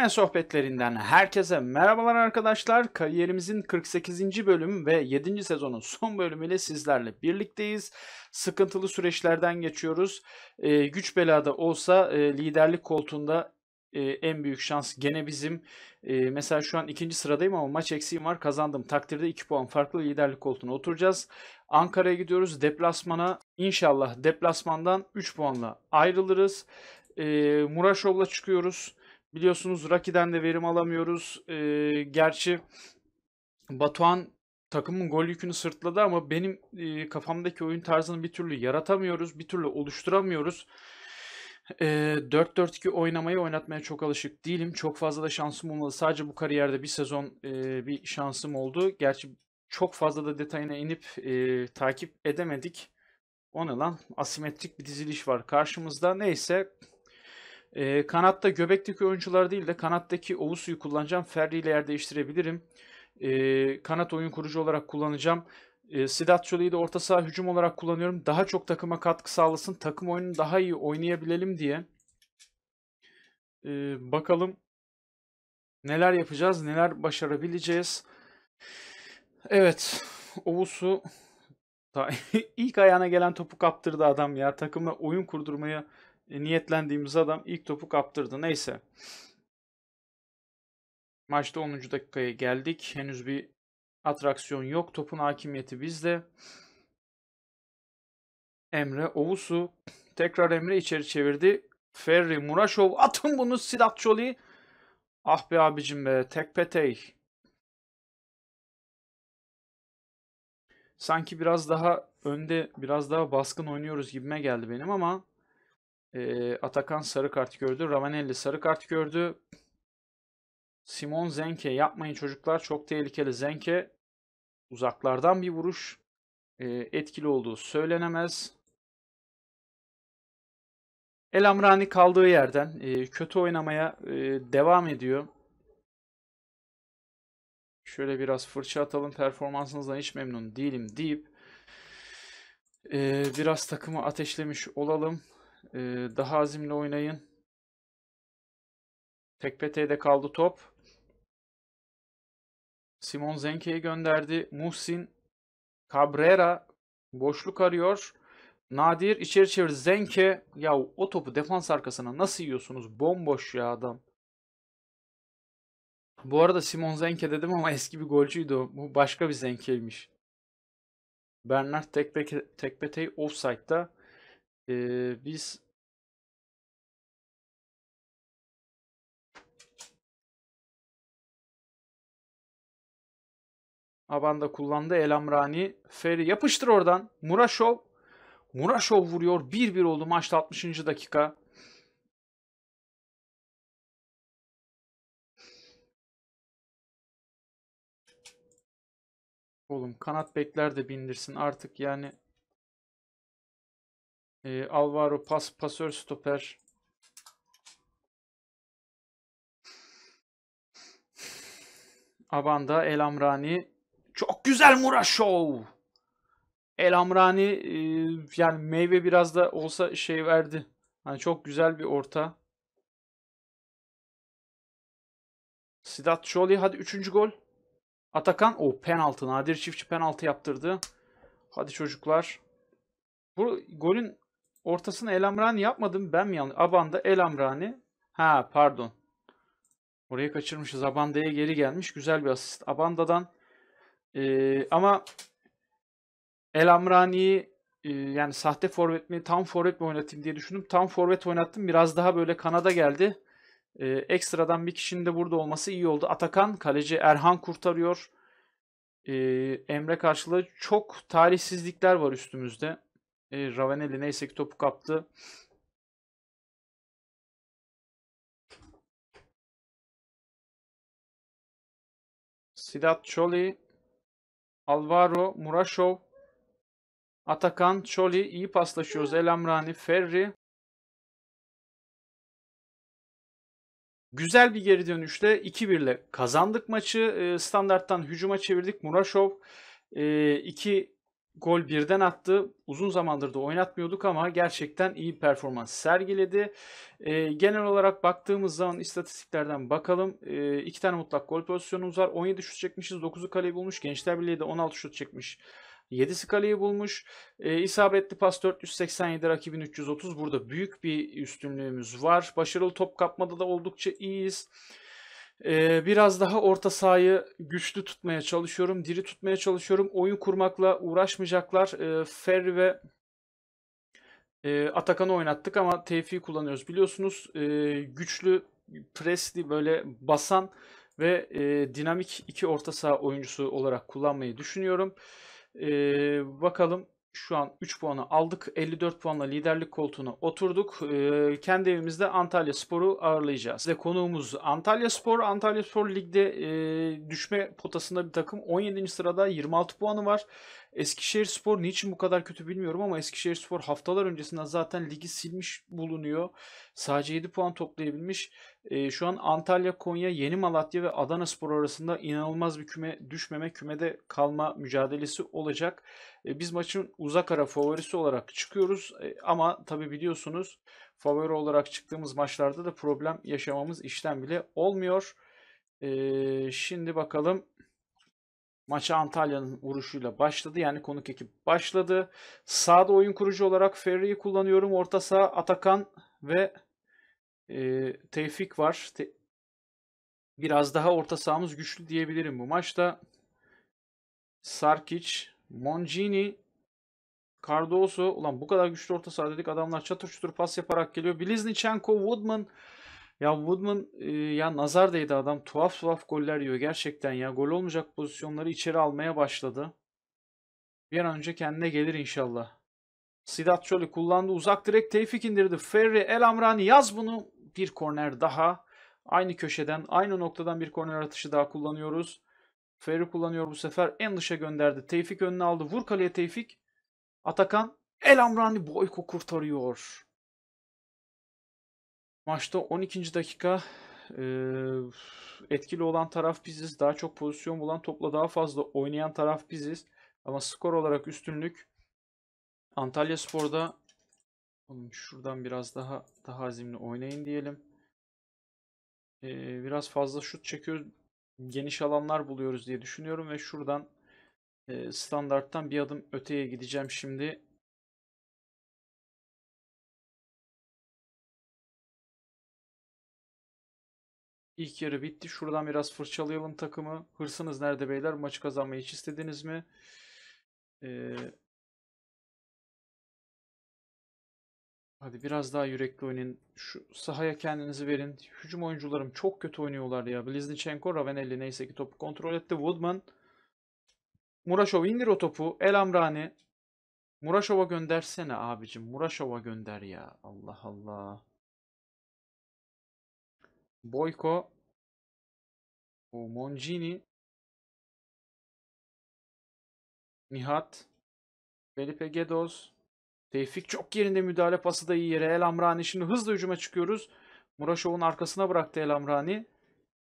Keme sohbetlerinden herkese merhabalar arkadaşlar. Kariyerimizin 48. bölüm ve 7. sezonun son bölümüyle sizlerle birlikteyiz. Sıkıntılı süreçlerden geçiyoruz. Ee, güç belada olsa e, liderlik koltuğunda e, en büyük şans gene bizim. E, mesela şu an ikinci sıradayım ama maç eksiğim var. Kazandım takdirde 2 puan farklı liderlik koltuğuna oturacağız. Ankara'ya gidiyoruz deplasmana. İnşallah deplasmandan 3 puanla ayrılırız. E, Muraşov'la çıkıyoruz. Biliyorsunuz Raki'den de verim alamıyoruz. E, gerçi Batuhan takımın gol yükünü sırtladı ama benim e, kafamdaki oyun tarzını bir türlü yaratamıyoruz. Bir türlü oluşturamıyoruz. E, ee, 4-4-2 oynamayı oynatmaya çok alışık değilim. Çok fazla da şansım olmadı. Sadece bu kariyerde bir sezon e, bir şansım oldu. Gerçi çok fazla da detayına inip e, takip edemedik. O ne lan? Asimetrik bir diziliş var karşımızda. Neyse e, kanatta göbekteki oyuncular değil de kanattaki suyu kullanacağım. Ferdi ile yer değiştirebilirim. E, kanat oyun kurucu olarak kullanacağım. E, ee, Sidatçoli'yi de orta saha hücum olarak kullanıyorum. Daha çok takıma katkı sağlasın. Takım oyununu daha iyi oynayabilelim diye. E, bakalım neler yapacağız, neler başarabileceğiz. Evet, oğuz'u ilk ayağına gelen topu kaptırdı adam ya. Takımla oyun kurdurmaya e, niyetlendiğimiz adam ilk topu kaptırdı. Neyse. Maçta 10. dakikaya geldik. Henüz bir atraksiyon yok. Topun hakimiyeti bizde. Emre Ovusu tekrar Emre içeri çevirdi. Ferri Muraşov atın bunu Sidat Çoli. Ah be abicim be tekpetey. Sanki biraz daha önde biraz daha baskın oynuyoruz gibime geldi benim ama e, Atakan sarı kart gördü. Ravanelli sarı kart gördü. Simon Zenke yapmayın çocuklar çok tehlikeli. Zenke uzaklardan bir vuruş e, etkili olduğu söylenemez. El Amrani kaldığı yerden e, kötü oynamaya e, devam ediyor. Şöyle biraz fırça atalım performansınızdan hiç memnun değilim deyip e, biraz takımı ateşlemiş olalım. Ee, daha azimli oynayın. Tekpete'de kaldı top. Simon Zenke'yi gönderdi. Muhsin Cabrera boşluk arıyor. Nadir içeri çevir Zenke. Ya o topu defans arkasına nasıl yiyorsunuz? Bomboş ya adam. Bu arada Simon Zenke dedim ama eski bir golcüydü o. Bu başka bir Zenke'ymiş. Bernard Tekpete'yi offside'da. Ee, biz Abanda kullandı Elamrani. Ferry yapıştır oradan. Muraşov. Muraşov vuruyor. 1-1 oldu maçta 60. dakika. Oğlum kanat bekler de bindirsin artık yani e, Alvaro pas, pasör stoper. Abanda El Çok güzel Mura Show. El e, yani meyve biraz da olsa şey verdi. Hani çok güzel bir orta. Sidat Çoli hadi 3. gol. Atakan o penaltı. Nadir Çiftçi penaltı yaptırdı. Hadi çocuklar. Bu golün Ortasına Elamrani yapmadım. Ben mi yanlış? Abanda Elamrani. Ha pardon. Orayı kaçırmışız. Abanda'ya geri gelmiş. Güzel bir asist. Abanda'dan ee, ama Elamrani'yi e, yani sahte forvet mi tam forvet mi oynatayım diye düşündüm. Tam forvet oynattım. Biraz daha böyle kanada geldi. Ee, ekstradan bir kişinin de burada olması iyi oldu. Atakan kaleci Erhan kurtarıyor. Ee, Emre karşılığı çok talihsizlikler var üstümüzde. E, Ravanelli neyse ki topu kaptı. Sidat Çoli, Alvaro, Murashov, Atakan, Çoli iyi paslaşıyoruz. El Amrani, Ferri. Güzel bir geri dönüşte 2-1 ile kazandık maçı. E, standarttan hücuma çevirdik. Muraşov 2 e, gol birden attı. Uzun zamandır da oynatmıyorduk ama gerçekten iyi performans sergiledi. E, genel olarak baktığımız zaman istatistiklerden bakalım. E, iki tane mutlak gol pozisyonumuz var. 17 şut çekmişiz. 9'u kaleyi bulmuş. Gençler Birliği de 16 şut çekmiş. 7'si kaleyi bulmuş. E, isabetli pas 487 rakibin 330. Burada büyük bir üstünlüğümüz var. Başarılı top kapmada da oldukça iyiyiz. Ee, biraz daha orta sahayı güçlü tutmaya çalışıyorum. Diri tutmaya çalışıyorum. Oyun kurmakla uğraşmayacaklar. Ee, Ferri ve e, Atakan'ı oynattık ama Tevfik'i kullanıyoruz. Biliyorsunuz e, güçlü, presli böyle basan ve e, dinamik iki orta saha oyuncusu olarak kullanmayı düşünüyorum. E, bakalım şu an 3 puanı aldık. 54 puanla liderlik koltuğuna oturduk. Ee, kendi evimizde Antalya Spor'u ağırlayacağız. Ve konuğumuz Antalya Spor. Antalya Spor ligde e, düşme potasında bir takım. 17. sırada 26 puanı var. Eskişehir Spor niçin bu kadar kötü bilmiyorum ama Eskişehir Spor haftalar öncesinden zaten ligi silmiş bulunuyor. Sadece 7 puan toplayabilmiş. E, şu an Antalya, Konya, Yeni Malatya ve Adana Spor arasında inanılmaz bir küme düşmeme, kümede kalma mücadelesi olacak. E, biz maçın uzak ara favorisi olarak çıkıyoruz e, ama tabi biliyorsunuz favori olarak çıktığımız maçlarda da problem yaşamamız işten bile olmuyor. E, şimdi bakalım Maça Antalya'nın vuruşuyla başladı. Yani konuk ekip başladı. Sağda oyun kurucu olarak Ferri'yi kullanıyorum. Orta saha Atakan ve e, Tevfik var. Te- Biraz daha orta sahamız güçlü diyebilirim bu maçta. Sarkic, Moncini Cardoso. Ulan bu kadar güçlü orta saha dedik. Adamlar çatır çutur pas yaparak geliyor. Bliznichenko, Woodman, ya Woodman e, ya nazar değdi adam. Tuhaf tuhaf goller yiyor gerçekten ya. Gol olmayacak pozisyonları içeri almaya başladı. Bir an önce kendine gelir inşallah. Sidat Çoli kullandı. Uzak direk Tevfik indirdi. Ferri El Amrani yaz bunu. Bir korner daha. Aynı köşeden, aynı noktadan bir korner atışı daha kullanıyoruz. Ferri kullanıyor bu sefer. En dışa gönderdi. Tevfik önüne aldı. Vur kaleye Tevfik. Atakan El Amrani Boyko kurtarıyor. Maçta 12. dakika etkili olan taraf biziz. Daha çok pozisyon bulan topla daha fazla oynayan taraf biziz. Ama skor olarak üstünlük Antalya Spor'da Oğlum şuradan biraz daha daha azimli oynayın diyelim. biraz fazla şut çekiyoruz. Geniş alanlar buluyoruz diye düşünüyorum ve şuradan standarttan bir adım öteye gideceğim şimdi. İlk yarı bitti. Şuradan biraz fırçalayalım takımı. Hırsınız nerede beyler? Maçı kazanmayı hiç istediniz mi? Ee, hadi biraz daha yürekli oynayın. Şu sahaya kendinizi verin. Hücum oyuncularım çok kötü oynuyorlar ya. Bliznichenko, Ravenelli neyse ki topu kontrol etti. Woodman. Muraşov indir o topu. El Amrani. Muraşov'a göndersene abicim. Murashova gönder ya. Allah Allah. Boyko Moncini Nihat Felipe Gedos Tevfik çok yerinde müdahale pası da iyi yere. El Amrani şimdi hızlı hücuma çıkıyoruz. Muraşov'un arkasına bıraktı El Amrani.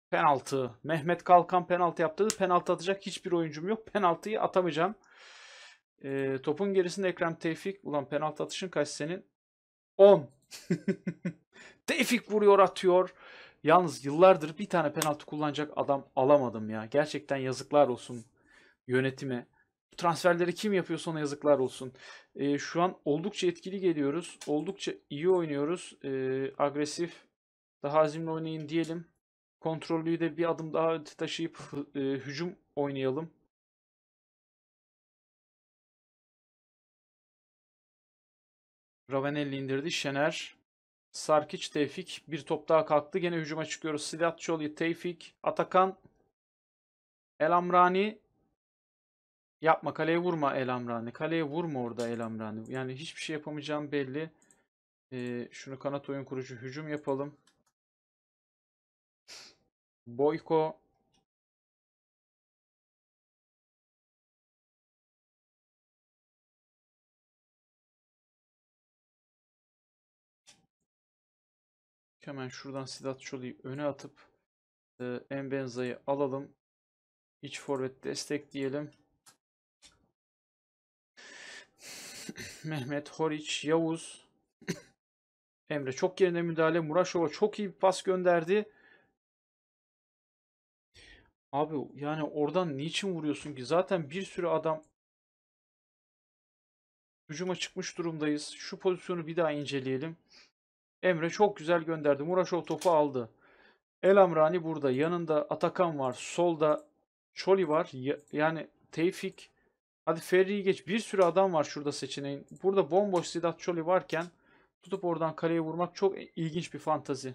Penaltı. Mehmet Kalkan penaltı yaptı. Penaltı atacak hiçbir oyuncum yok. Penaltıyı atamayacağım. E, topun gerisinde Ekrem Tevfik. Ulan penaltı atışın kaç senin? 10. Tevfik vuruyor atıyor. Yalnız yıllardır bir tane penaltı kullanacak adam alamadım ya. Gerçekten yazıklar olsun yönetime. Bu transferleri kim yapıyorsa ona yazıklar olsun. E, şu an oldukça etkili geliyoruz. Oldukça iyi oynuyoruz. E, agresif, daha azimli oynayın diyelim. Kontrollüyü de bir adım daha taşıyıp e, hücum oynayalım. Ravanelli indirdi. Şener Sarkiç Tevfik bir top daha kalktı. Gene hücuma çıkıyoruz. Silatçoğlu Tevfik. Atakan. Elamrani. Yapma kaleye vurma Elamrani. Kaleye vurma orada Elamrani. Yani hiçbir şey yapamayacağım belli. Ee, şunu kanat oyun kurucu hücum yapalım. Boyko. Hemen şuradan Sedat Çoluk'u öne atıp Embenza'yı alalım. İç forvet destekleyelim. Mehmet Horiç, Yavuz. Emre çok yerine müdahale. Muraşova çok iyi bir pas gönderdi. Abi yani oradan niçin vuruyorsun ki? Zaten bir sürü adam hücuma çıkmış durumdayız. Şu pozisyonu bir daha inceleyelim. Emre çok güzel gönderdi. Muraşov topu aldı. El burada. Yanında Atakan var. Solda Çoli var. yani Tevfik. Hadi Ferri'yi geç. Bir sürü adam var şurada seçeneğin. Burada bomboş Zidat Çoli varken tutup oradan kaleye vurmak çok ilginç bir fantazi.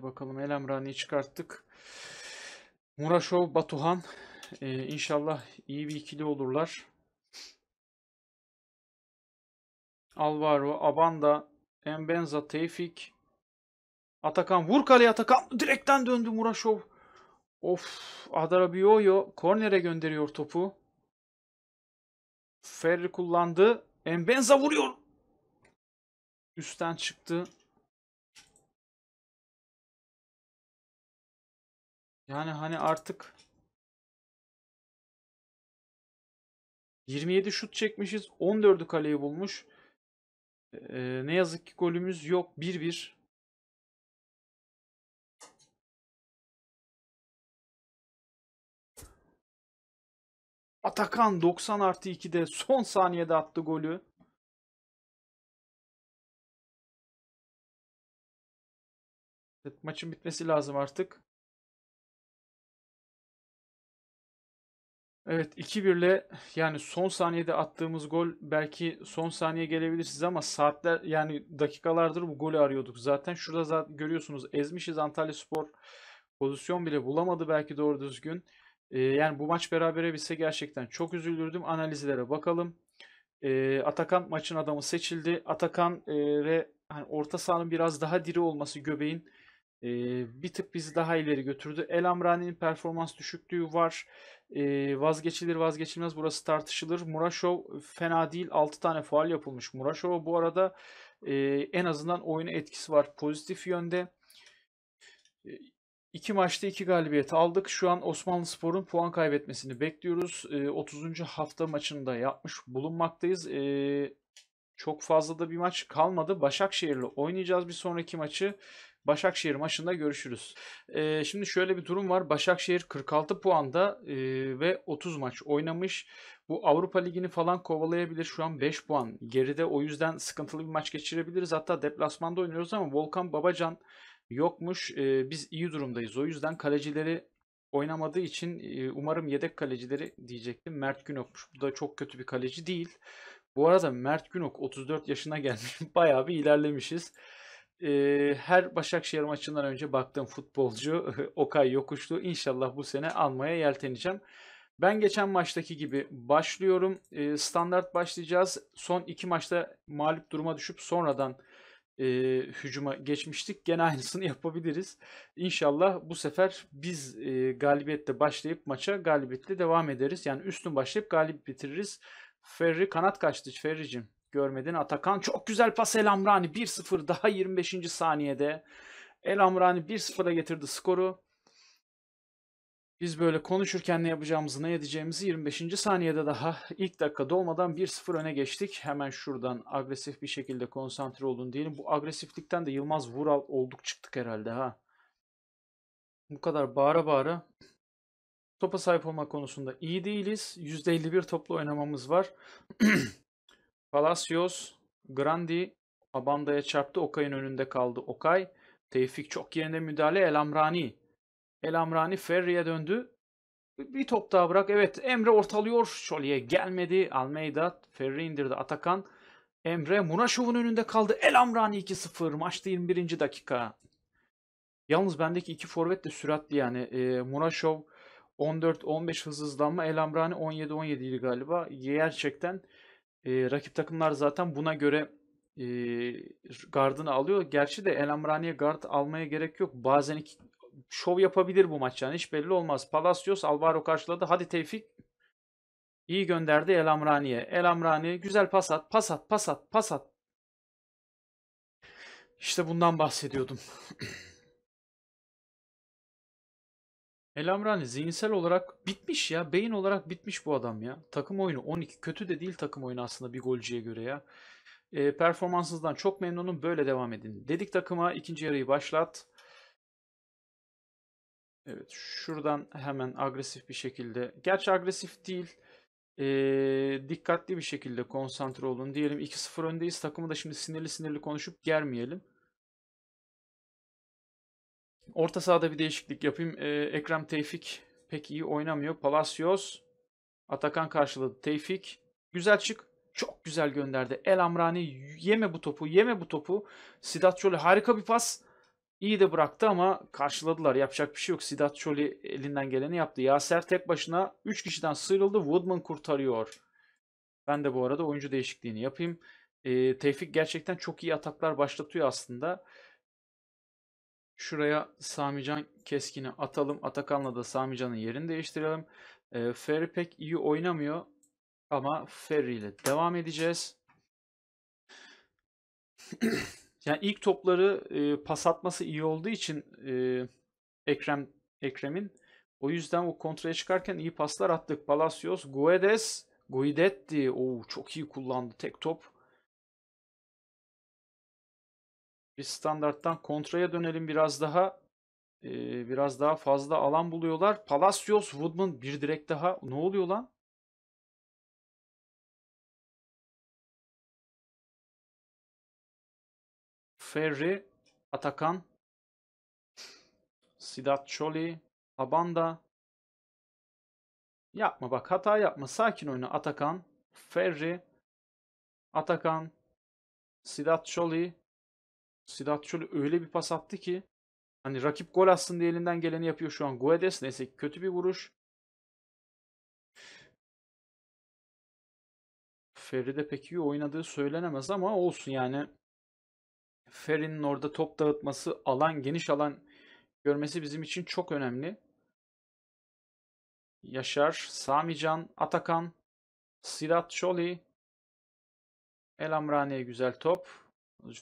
Hadi bakalım Elemrani'yi çıkarttık. Muraşov, Batuhan. Ee, inşallah iyi bir ikili olurlar. Alvaro, Abanda, Embenza, Tevfik. Atakan vur kaleye Atakan. Direkten döndü Muraşov. Of Adarabioyo kornere gönderiyor topu. Ferri kullandı. Embenza vuruyor. Üstten çıktı. Yani hani artık 27 şut çekmişiz. 14'ü kaleyi bulmuş. Ee, ne yazık ki golümüz yok. 1-1. Atakan 90 artı 2'de son saniyede attı golü. Maçın bitmesi lazım artık. Evet 2-1'le yani son saniyede attığımız gol belki son saniye gelebilir size ama saatler yani dakikalardır bu golü arıyorduk. Zaten şurada zaten görüyorsunuz ezmişiz Antalya Spor pozisyon bile bulamadı belki doğru düzgün. Ee, yani bu maç berabere bitse gerçekten çok üzülürdüm. Analizlere bakalım. Ee, Atakan maçın adamı seçildi. Atakan e, re, hani orta sahanın biraz daha diri olması göbeğin e, bir tık bizi daha ileri götürdü. El Amrani'nin performans düşüklüğü var. E, vazgeçilir vazgeçilmez burası tartışılır. Muraşov fena değil. 6 tane faal yapılmış. Muraşov bu arada e, en azından oyuna etkisi var. Pozitif yönde. E, İki maçta iki galibiyet aldık. Şu an Osmanlı Spor'un puan kaybetmesini bekliyoruz. E, 30. hafta maçını da yapmış bulunmaktayız. E, çok fazla da bir maç kalmadı. Başakşehir'le oynayacağız bir sonraki maçı. Başakşehir maçında görüşürüz. E, şimdi şöyle bir durum var. Başakşehir 46 puanda e, ve 30 maç oynamış. Bu Avrupa Ligi'ni falan kovalayabilir. Şu an 5 puan geride. O yüzden sıkıntılı bir maç geçirebiliriz. Hatta deplasmanda oynuyoruz ama Volkan Babacan yokmuş. E, biz iyi durumdayız. O yüzden kalecileri oynamadığı için e, umarım yedek kalecileri diyecektim. Mert Günok'muş. Bu da çok kötü bir kaleci değil. Bu arada Mert Günok 34 yaşına gelmiş. Bayağı bir ilerlemişiz e, her Başakşehir maçından önce baktığım futbolcu Okay Yokuşlu. İnşallah bu sene almaya yelteneceğim. Ben geçen maçtaki gibi başlıyorum. E, standart başlayacağız. Son iki maçta mağlup duruma düşüp sonradan e, hücuma geçmiştik. Gene aynısını yapabiliriz. İnşallah bu sefer biz e, galibiyetle başlayıp maça galibiyetle devam ederiz. Yani üstün başlayıp galip bitiririz. Ferri kanat kaçtı Ferri'cim. Görmedin Atakan. Çok güzel pas El Amrani. 1-0 daha 25. saniyede. El Amrani 1-0'a getirdi skoru. Biz böyle konuşurken ne yapacağımızı ne edeceğimizi 25. saniyede daha ilk dakika dolmadan 1-0 öne geçtik. Hemen şuradan agresif bir şekilde konsantre olun diyelim. Bu agresiflikten de Yılmaz Vural olduk çıktık herhalde ha. Bu kadar bağıra bağıra topa sahip olma konusunda iyi değiliz. %51 toplu oynamamız var. Palacios Grandi Abanda'ya çarptı. Okay'ın önünde kaldı. Okay. Tevfik çok yerinde müdahale. Elamrani, Elamrani Ferri'ye döndü. Bir top daha bırak. Evet Emre ortalıyor. Şoli'ye gelmedi. Almeida Ferri indirdi. Atakan. Emre Muraşov'un önünde kaldı. Elamrani 2-0. Maçta 21. dakika. Yalnız bendeki iki forvet de süratli yani. E, Muraşov 14-15 hız hızlanma. Elamrani 17-17 idi galiba. Gerçekten Eee, rakip takımlar zaten buna göre, eee, gardını alıyor. Gerçi de El Amrani'ye gard almaya gerek yok. Bazen iki şov yapabilir bu maç yani hiç belli olmaz. Palacios, Alvaro karşıladı. Hadi Tevfik. iyi gönderdi El Amrani'ye. El Amrani güzel pas at, pas at, pas at, pas at. İşte bundan bahsediyordum. El zihinsel olarak bitmiş ya. Beyin olarak bitmiş bu adam ya. Takım oyunu 12. Kötü de değil takım oyunu aslında bir golcüye göre ya. E, performansınızdan çok memnunum. Böyle devam edin. Dedik takıma ikinci yarıyı başlat. Evet şuradan hemen agresif bir şekilde. Gerçi agresif değil. E, dikkatli bir şekilde konsantre olun. Diyelim 2-0 öndeyiz. Takımı da şimdi sinirli sinirli konuşup germeyelim. Orta sahada bir değişiklik yapayım. E, Ekrem Tevfik pek iyi oynamıyor. Palacios Atakan karşıladı. Tevfik güzel çık. Çok güzel gönderdi. El Amrani yeme bu topu, yeme bu topu. Sidat Çoli harika bir pas. İyi de bıraktı ama karşıladılar. Yapacak bir şey yok. Sidat Çoli elinden geleni yaptı. Yaser tek başına 3 kişiden sıyrıldı. Woodman kurtarıyor. Ben de bu arada oyuncu değişikliğini yapayım. E, Tevfik gerçekten çok iyi ataklar başlatıyor aslında. Şuraya Samican Keskin'i atalım. Atakan'la da Samican'ın yerini değiştirelim. E, Ferry pek iyi oynamıyor. Ama Ferry ile devam edeceğiz. yani ilk topları e, pas atması iyi olduğu için e, Ekrem Ekrem'in o yüzden o kontraya çıkarken iyi paslar attık. Palacios, Guedes, Guidetti. Oo, çok iyi kullandı tek top. Biz standarttan kontraya dönelim biraz daha. Ee, biraz daha fazla alan buluyorlar. Palacios, Woodman bir direkt daha. Ne oluyor lan? Ferry, Atakan, Sidat Choli Abanda. Yapma bak hata yapma. Sakin oyna Atakan, Ferry, Atakan, Sidat Choli Sidat şöyle öyle bir pas attı ki hani rakip gol atsın diye elinden geleni yapıyor şu an Guedes. Neyse kötü bir vuruş. Feride pek iyi oynadığı söylenemez ama olsun yani. Ferry'nin orada top dağıtması, alan geniş alan görmesi bizim için çok önemli. Yaşar, Samican, Atakan, Sirat Çoli, El güzel top.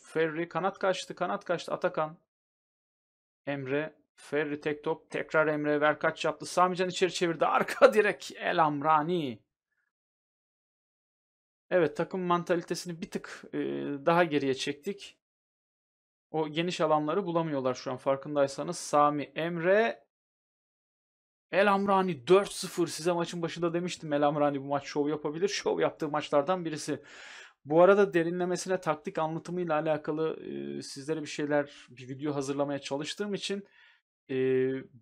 Ferri kanat kaçtı kanat kaçtı Atakan. Emre Ferri tek top tekrar Emre ver kaç yaptı. Samican içeri çevirdi. Arka direk El Amrani. Evet takım mantalitesini bir tık e, daha geriye çektik. O geniş alanları bulamıyorlar şu an farkındaysanız. Sami Emre El Amrani 4-0 size maçın başında demiştim El Amrani bu maç şov yapabilir. Şov yaptığı maçlardan birisi. Bu arada derinlemesine taktik anlatımıyla alakalı e, sizlere bir şeyler, bir video hazırlamaya çalıştığım için e,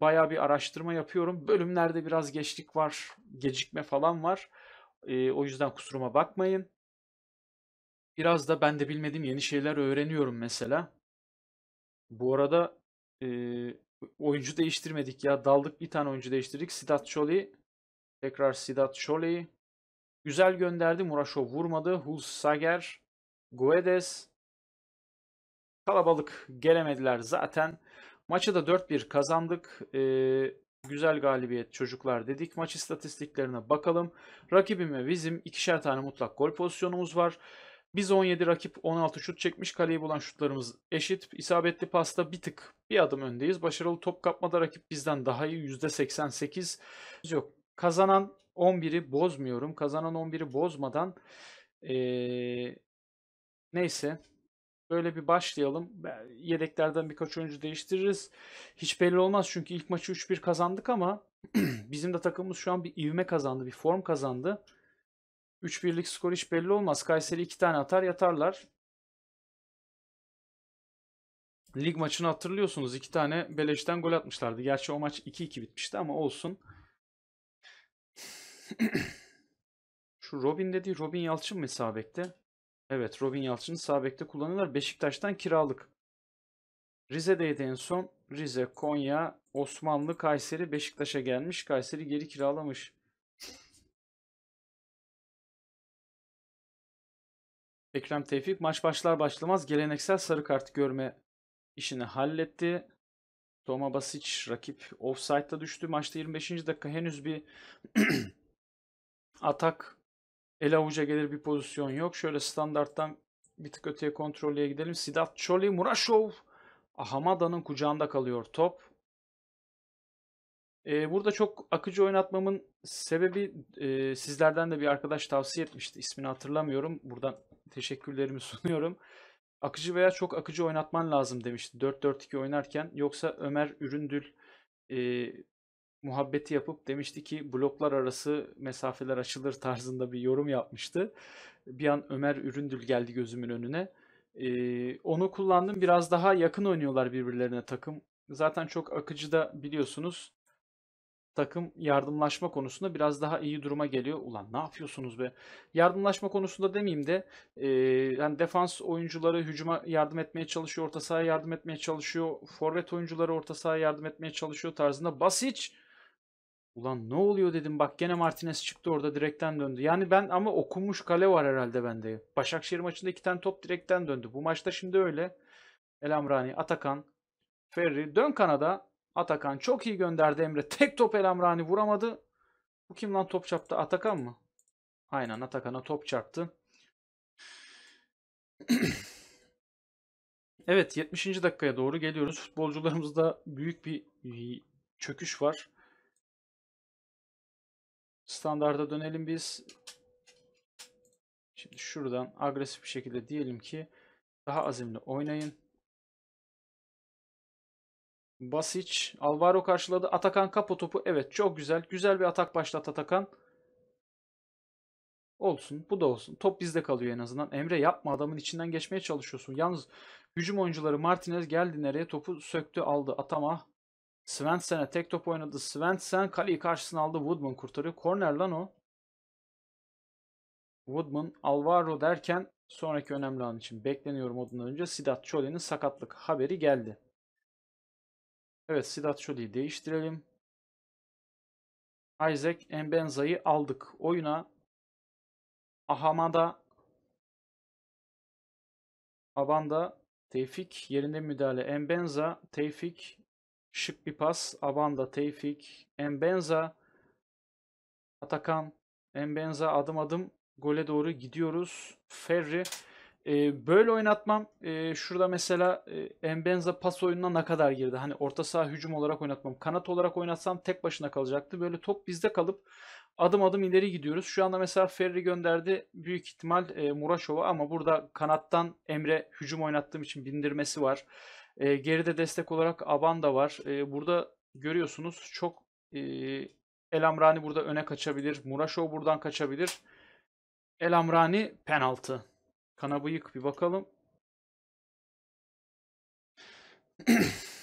bayağı bir araştırma yapıyorum. Bölümlerde biraz geçlik var, gecikme falan var. E, o yüzden kusuruma bakmayın. Biraz da ben de bilmediğim yeni şeyler öğreniyorum mesela. Bu arada e, oyuncu değiştirmedik ya. Daldık bir tane oyuncu değiştirdik. Sidat Çoli. Tekrar Sidat Çoli. Güzel gönderdi. Murashov vurmadı. Hulsager, Guedes kalabalık gelemediler zaten. Maçı da 4-1 kazandık. Ee, güzel galibiyet çocuklar dedik. Maç istatistiklerine bakalım. Rakibim ve bizim ikişer tane mutlak gol pozisyonumuz var. Biz 17 rakip 16 şut çekmiş. kaleye bulan şutlarımız eşit. İsabetli pasta bir tık bir adım öndeyiz. Başarılı top kapmada rakip bizden daha iyi. %88 yok. Kazanan 11'i bozmuyorum. Kazanan 11'i bozmadan ee, neyse böyle bir başlayalım. Yedeklerden birkaç oyuncu değiştiririz. Hiç belli olmaz çünkü ilk maçı 3-1 kazandık ama bizim de takımımız şu an bir ivme kazandı, bir form kazandı. 3-1'lik skor hiç belli olmaz. Kayseri 2 tane atar yatarlar. Lig maçını hatırlıyorsunuz. 2 tane beleşten gol atmışlardı. Gerçi o maç 2-2 bitmişti ama olsun. Şu Robin dediği Robin Yalçın mı Sabek'te? Evet Robin Yalçın'ı Sabek'te kullanırlar. Beşiktaş'tan kiralık. Rize'deydi en son. Rize, Konya, Osmanlı, Kayseri Beşiktaş'a gelmiş. Kayseri geri kiralamış. Ekrem Tevfik maç başlar başlamaz geleneksel sarı kart görme işini halletti. Toma Basic rakip offside'da düştü. Maçta 25. dakika henüz bir atak el avuca gelir bir pozisyon yok. Şöyle standarttan bir tık öteye kontrolleye gidelim. Sidat Çoli, Murashov. Hamada'nın kucağında kalıyor top. Ee, burada çok akıcı oynatmamın sebebi e, sizlerden de bir arkadaş tavsiye etmişti. İsmini hatırlamıyorum. Buradan teşekkürlerimi sunuyorum. Akıcı veya çok akıcı oynatman lazım demişti 4-4-2 oynarken. Yoksa Ömer Üründül e, muhabbeti yapıp demişti ki bloklar arası mesafeler açılır tarzında bir yorum yapmıştı. Bir an Ömer Üründül geldi gözümün önüne. Ee, onu kullandım. Biraz daha yakın oynuyorlar birbirlerine takım. Zaten çok akıcı da biliyorsunuz. Takım yardımlaşma konusunda biraz daha iyi duruma geliyor. Ulan ne yapıyorsunuz be? Yardımlaşma konusunda demeyeyim de e, yani defans oyuncuları hücuma yardım etmeye çalışıyor, orta sahaya yardım etmeye çalışıyor. Forvet oyuncuları orta sahaya yardım etmeye çalışıyor tarzında. Basic Ulan ne oluyor dedim bak gene Martinez çıktı orada direkten döndü. Yani ben ama okunmuş kale var herhalde bende. Başakşehir maçında iki tane top direkten döndü. Bu maçta şimdi öyle. Elamrani, Atakan, Ferri dön kanada. Atakan çok iyi gönderdi Emre. Tek top Elamrani vuramadı. Bu kim lan top çarptı? Atakan mı? Aynen Atakan'a top çarptı. evet 70. dakikaya doğru geliyoruz. Futbolcularımızda büyük bir çöküş var. Standarda dönelim biz. Şimdi şuradan agresif bir şekilde diyelim ki daha azimli oynayın. Basic. Alvaro karşıladı. Atakan kapo topu. Evet çok güzel. Güzel bir atak başlat Atakan. Olsun. Bu da olsun. Top bizde kalıyor en azından. Emre yapma. Adamın içinden geçmeye çalışıyorsun. Yalnız hücum oyuncuları Martinez geldi nereye topu söktü aldı. Atama. Svensson'e tek top oynadı. Svensson kaleyi karşısına aldı. Woodman kurtarıyor. Korner lan o. Woodman, Alvaro derken sonraki önemli an için bekleniyorum ondan önce Sidat Çoli'nin sakatlık haberi geldi. Evet Sidat Çoli'yi değiştirelim. Isaac Mbenza'yı aldık. Oyuna Ahamada Abanda Tevfik yerinde müdahale. Embenza, Tevfik Şık bir pas. Abanda, Tevfik, Embenza, Atakan, Embenza adım adım gole doğru gidiyoruz. Ferri. Ee, böyle oynatmam e, şurada mesela e, Embenza pas oyununa ne kadar girdi? Hani orta saha hücum olarak oynatmam. Kanat olarak oynatsam tek başına kalacaktı. Böyle top bizde kalıp adım adım ileri gidiyoruz. Şu anda mesela Ferri gönderdi büyük ihtimal e, Muraşova ama burada kanattan Emre hücum oynattığım için bindirmesi var. E, geride destek olarak Aban da var. E, burada görüyorsunuz çok e, El burada öne kaçabilir. Muraşov buradan kaçabilir. El Amrani penaltı. Kanabıyık bir bakalım.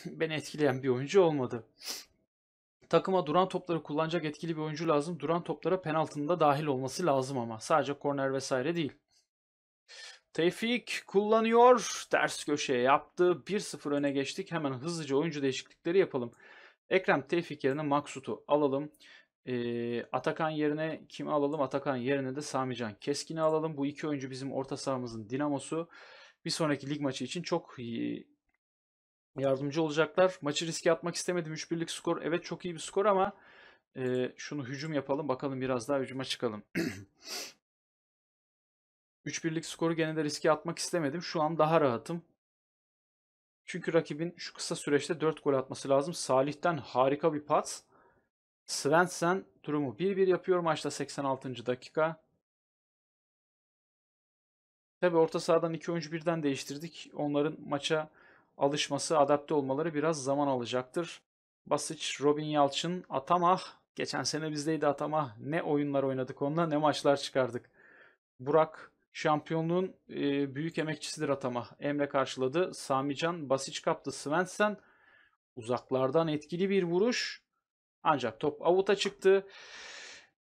Beni etkileyen bir oyuncu olmadı. Takıma duran topları kullanacak etkili bir oyuncu lazım. Duran toplara penaltında dahil olması lazım ama. Sadece korner vesaire değil. Tevfik kullanıyor. Ters köşeye yaptı. 1-0 öne geçtik. Hemen hızlıca oyuncu değişiklikleri yapalım. Ekrem Tevfik yerine Maksut'u alalım. E, Atakan yerine kimi alalım? Atakan yerine de Samican Keskin'i alalım. Bu iki oyuncu bizim orta sahamızın dinamosu. Bir sonraki lig maçı için çok iyi yardımcı olacaklar. Maçı riske atmak istemedim. 3-1'lik skor evet çok iyi bir skor ama e, şunu hücum yapalım. Bakalım biraz daha hücuma çıkalım. 3-1'lik skoru gene de riske atmak istemedim. Şu an daha rahatım. Çünkü rakibin şu kısa süreçte 4 gol atması lazım. Salih'ten harika bir pas. Svensson durumu 1-1 yapıyor maçta 86. dakika. Tabi orta sahadan iki oyuncu birden değiştirdik. Onların maça alışması, adapte olmaları biraz zaman alacaktır. Basıç, Robin Yalçın, Atamah. Geçen sene bizdeydi Atamah. Ne oyunlar oynadık onunla ne maçlar çıkardık. Burak, Şampiyonluğun e, büyük emekçisidir atama. Emre karşıladı. Samican Basiç kaptı. Svensson uzaklardan etkili bir vuruş. Ancak top avuta çıktı.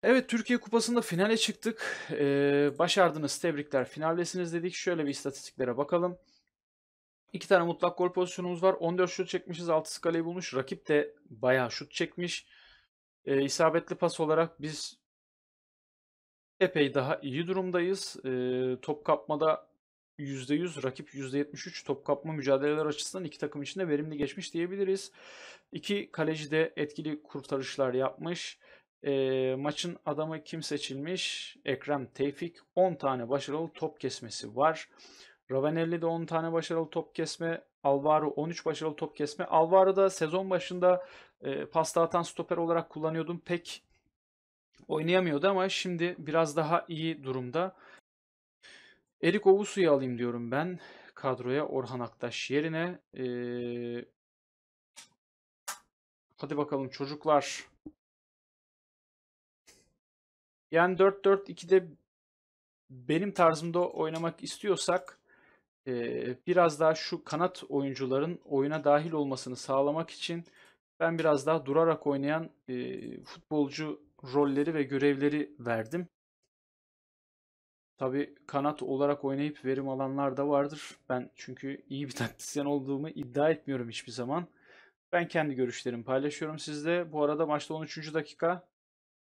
Evet Türkiye Kupası'nda finale çıktık. Ee, başardınız. Tebrikler. Finaldesiniz dedik. Şöyle bir istatistiklere bakalım. İki tane mutlak gol pozisyonumuz var. 14 şut çekmişiz. 6 kaleyi bulmuş. Rakip de bayağı şut çekmiş. Ee, isabetli pas olarak biz epey daha iyi durumdayız. E, top kapmada %100, rakip %73 top kapma mücadeleler açısından iki takım için de verimli geçmiş diyebiliriz. İki kaleci de etkili kurtarışlar yapmış. E, maçın adamı kim seçilmiş? Ekrem Tevfik 10 tane başarılı top kesmesi var. Ravanelli de 10 tane başarılı top kesme. Alvaro 13 başarılı top kesme. Alvaro da sezon başında e, pasta atan stoper olarak kullanıyordum. Pek oynayamıyordu ama şimdi biraz daha iyi durumda. Erik Ovusu'yu alayım diyorum ben kadroya Orhan Aktaş yerine. Ee, hadi bakalım çocuklar. Yani 4-4-2'de benim tarzımda oynamak istiyorsak e, biraz daha şu kanat oyuncuların oyuna dahil olmasını sağlamak için ben biraz daha durarak oynayan e, futbolcu rolleri ve görevleri verdim. Tabi kanat olarak oynayıp verim alanlar da vardır. Ben çünkü iyi bir taktisyen olduğumu iddia etmiyorum hiçbir zaman. Ben kendi görüşlerimi paylaşıyorum sizde. Bu arada maçta 13. dakika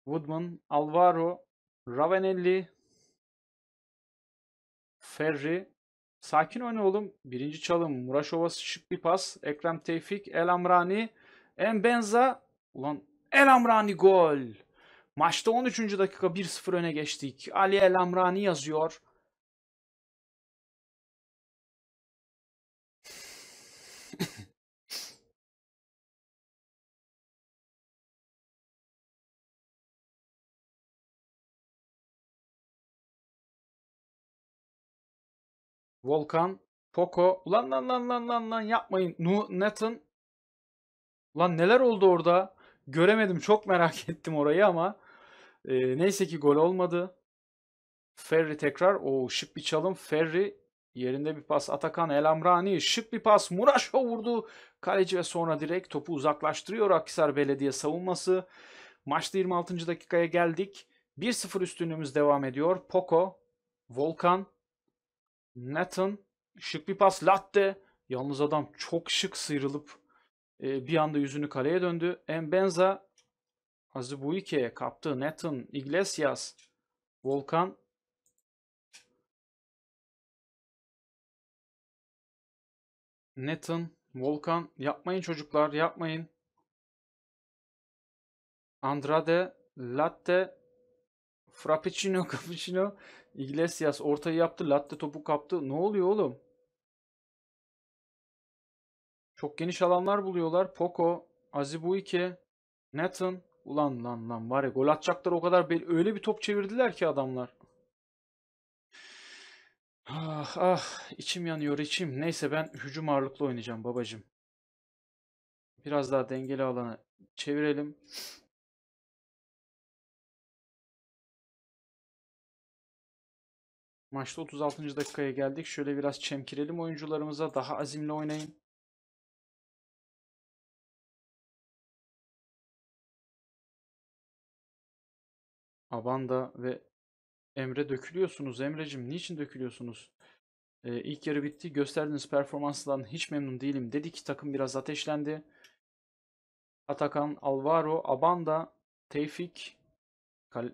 Woodman, Alvaro, Ravenelli, Ferri. Sakin oyna oğlum. Birinci çalım. Muraşova şık bir pas. Ekrem Tevfik, El Amrani, Benza Ulan El Amrani gol. Maçta 13. dakika 1-0 öne geçtik. Ali El Amrani yazıyor. Volkan, Poco, ulan lan lan lan lan lan yapmayın. Nu, Nathan. Lan neler oldu orada? Göremedim çok merak ettim orayı ama. E, neyse ki gol olmadı. Ferri tekrar o şık bir çalım. Ferri yerinde bir pas Atakan Elamrani şık bir pas Muraşo vurdu. Kaleci ve sonra direkt topu uzaklaştırıyor Akhisar Belediye savunması. Maçta 26. dakikaya geldik. 1-0 üstünlüğümüz devam ediyor. Poco, Volkan, Nathan, şık bir pas Latte. Yalnız adam çok şık sıyrılıp bir anda yüzünü kaleye döndü. Embenza Azubuike kaptı. Nathan, Iglesias, Volkan. Nathan, Volkan. Yapmayın çocuklar, yapmayın. Andrade, Latte, Frappuccino, Cappuccino, Iglesias ortayı yaptı. Latte topu kaptı. Ne oluyor oğlum? Çok geniş alanlar buluyorlar. Poco, Azibuike, Nathan. Ulan lan lan var ya gol atacaklar o kadar öyle bir top çevirdiler ki adamlar. Ah ah içim yanıyor içim. Neyse ben hücum ağırlıklı oynayacağım babacım. Biraz daha dengeli alanı çevirelim. Maçta 36. dakikaya geldik. Şöyle biraz çemkirelim oyuncularımıza. Daha azimli oynayın. Abanda ve Emre dökülüyorsunuz. Emrecim niçin dökülüyorsunuz? Ee, ilk yarı bitti. Gösterdiğiniz performansdan hiç memnun değilim dedi ki Takım biraz ateşlendi. Atakan, Alvaro, Abanda, Tevfik. Kal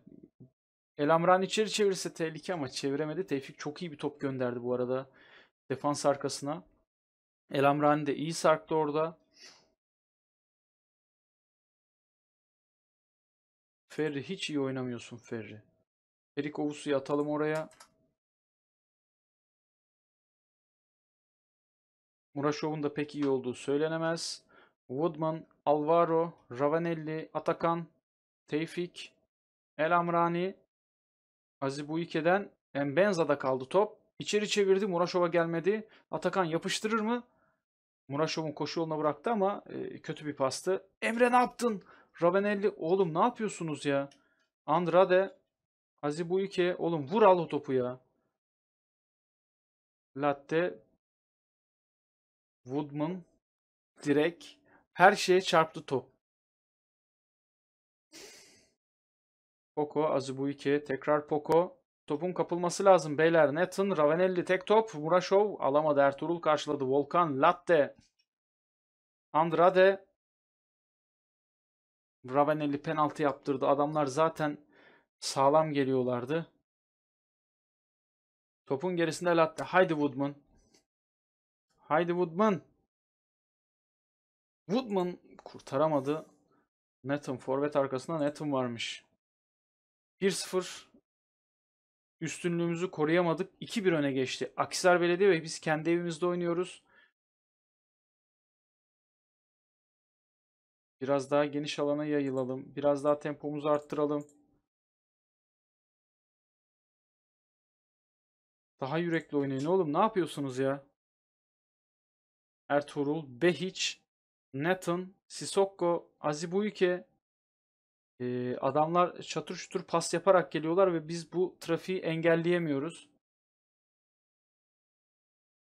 El içeri çevirse tehlike ama çeviremedi. Tevfik çok iyi bir top gönderdi bu arada. Defans arkasına. El de iyi sarktı orada. Ferri hiç iyi oynamıyorsun Ferri. Erik Ovusu atalım oraya. Muraşov'un da pek iyi olduğu söylenemez. Woodman, Alvaro, Ravanelli, Atakan, Tevfik, El Amrani, Azibuike'den Embenza'da kaldı top. İçeri çevirdi. Muraşov'a gelmedi. Atakan yapıştırır mı? Muraşov'un koşu yoluna bıraktı ama e, kötü bir pastı. Emre ne yaptın? Ravenelli oğlum ne yapıyorsunuz ya? Andrade Azibuike oğlum vur al o topu ya. Latte Woodman direk her şeye çarptı top. Poco Azibuike tekrar Poco Topun kapılması lazım beyler. Nathan, Ravenelli tek top. Murashov alamadı. Ertuğrul karşıladı. Volkan, Latte, Andrade, Ravanelli penaltı yaptırdı. Adamlar zaten sağlam geliyorlardı. Topun gerisinde Latte. Haydi Woodman. Haydi Woodman. Woodman kurtaramadı. Nathan forvet arkasında Nathan varmış. 1-0 üstünlüğümüzü koruyamadık. 2-1 öne geçti. Akisar Belediye ve biz kendi evimizde oynuyoruz. Biraz daha geniş alana yayılalım. Biraz daha tempomuzu arttıralım. Daha yürekli oynayın oğlum. Ne yapıyorsunuz ya? Ertuğrul, Behiç, Nathan, Sissoko, Azibuyke ee, adamlar çatır çutur pas yaparak geliyorlar ve biz bu trafiği engelleyemiyoruz.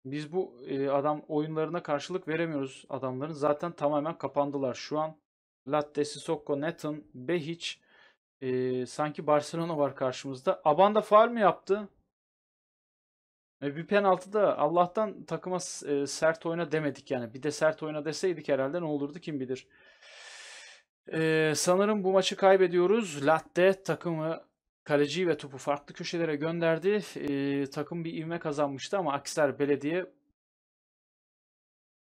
Biz bu e, adam oyunlarına karşılık veremiyoruz adamların. Zaten tamamen kapandılar. Şu an Latte, Sissoko, Nathan, Behic e, sanki Barcelona var karşımızda. Abanda faal mi yaptı? E, bir penaltı da Allah'tan takıma e, sert oyna demedik yani. Bir de sert oyna deseydik herhalde ne olurdu kim bilir. E, sanırım bu maçı kaybediyoruz. Latte takımı Kaleci ve topu farklı köşelere gönderdi. E, takım bir ivme kazanmıştı ama Aksler Belediye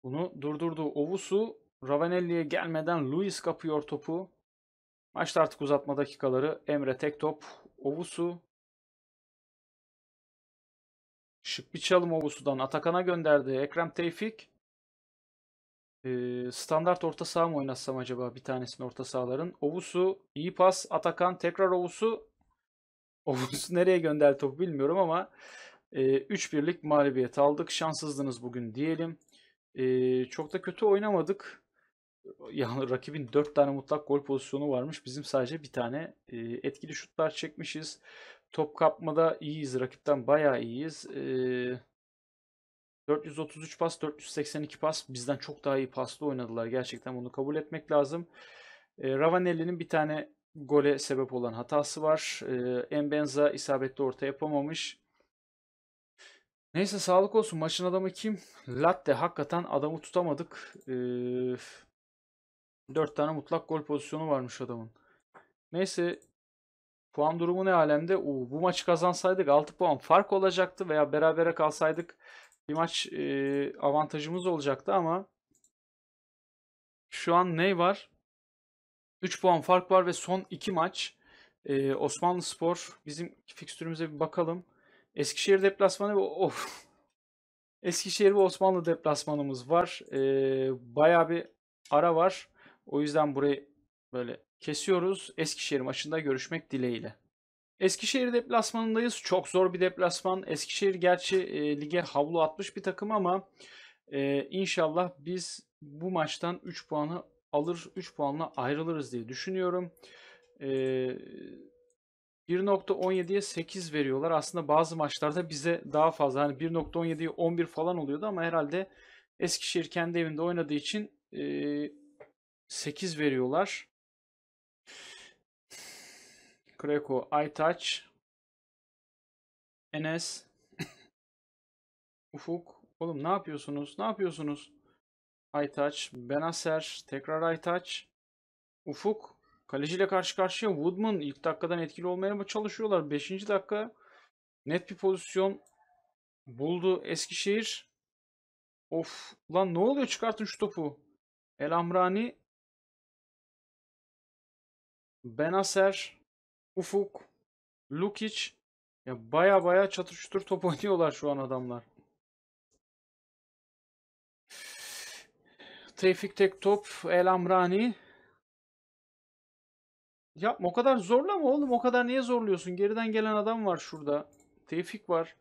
bunu durdurdu. Ovusu Ravanelli'ye gelmeden Luis kapıyor topu. Maçta artık uzatma dakikaları. Emre tek top. Ovusu. Şık bir çalım Ovusu'dan. Atakan'a gönderdi. Ekrem Tevfik. Ee, standart orta saha mı oynatsam acaba bir tanesini orta sahaların? Ovusu iyi pas. Atakan tekrar Ovusu. Ovuz nereye gönder topu bilmiyorum ama e, 3-1'lik mağlubiyet aldık. Şanssızdınız bugün diyelim. E, çok da kötü oynamadık. Yani rakibin 4 tane mutlak gol pozisyonu varmış. Bizim sadece bir tane e, etkili şutlar çekmişiz. Top kapmada iyiyiz. Rakipten bayağı iyiyiz. E, 433 pas, 482 pas. Bizden çok daha iyi paslı oynadılar. Gerçekten bunu kabul etmek lazım. E, Ravanelli'nin bir tane gole sebep olan hatası var. E, isabetli orta yapamamış. Neyse sağlık olsun. Maçın adamı kim? Latte. Hakikaten adamı tutamadık. E, ee, 4 tane mutlak gol pozisyonu varmış adamın. Neyse puan durumu ne alemde? Oo, bu maçı kazansaydık 6 puan fark olacaktı veya berabere kalsaydık bir maç ee, avantajımız olacaktı ama şu an ne var? 3 puan fark var ve son 2 maç e, Osmanlı Spor bizim fikstürümüze bir bakalım. Eskişehir deplasmanı ve of. Eskişehir ve Osmanlı deplasmanımız var. E, bayağı bir ara var. O yüzden burayı böyle kesiyoruz. Eskişehir maçında görüşmek dileğiyle. Eskişehir deplasmanındayız. Çok zor bir deplasman. Eskişehir gerçi e, lige havlu atmış bir takım ama e, inşallah biz bu maçtan 3 puanı alır 3 puanla ayrılırız diye düşünüyorum. Ee, 1.17'ye 8 veriyorlar. Aslında bazı maçlarda bize daha fazla hani 1.17'ye 11 falan oluyordu ama herhalde Eskişehir kendi evinde oynadığı için e, 8 veriyorlar. Kreko, Aytaç, Enes, Ufuk. Oğlum ne yapıyorsunuz? Ne yapıyorsunuz? Aytaç, Benaser, tekrar Aytaç. Ufuk kaleciyle karşı karşıya Woodman ilk dakikadan etkili olmaya mı çalışıyorlar? 5. dakika net bir pozisyon buldu Eskişehir. Of lan ne oluyor çıkartın şu topu. El Amrani Benaser Ufuk Lukic ya baya baya çatır çutur top oynuyorlar şu an adamlar. Tevfik Tektop, El Amrani. Ya o kadar zorlama oğlum. O kadar niye zorluyorsun? Geriden gelen adam var şurada. Tevfik var.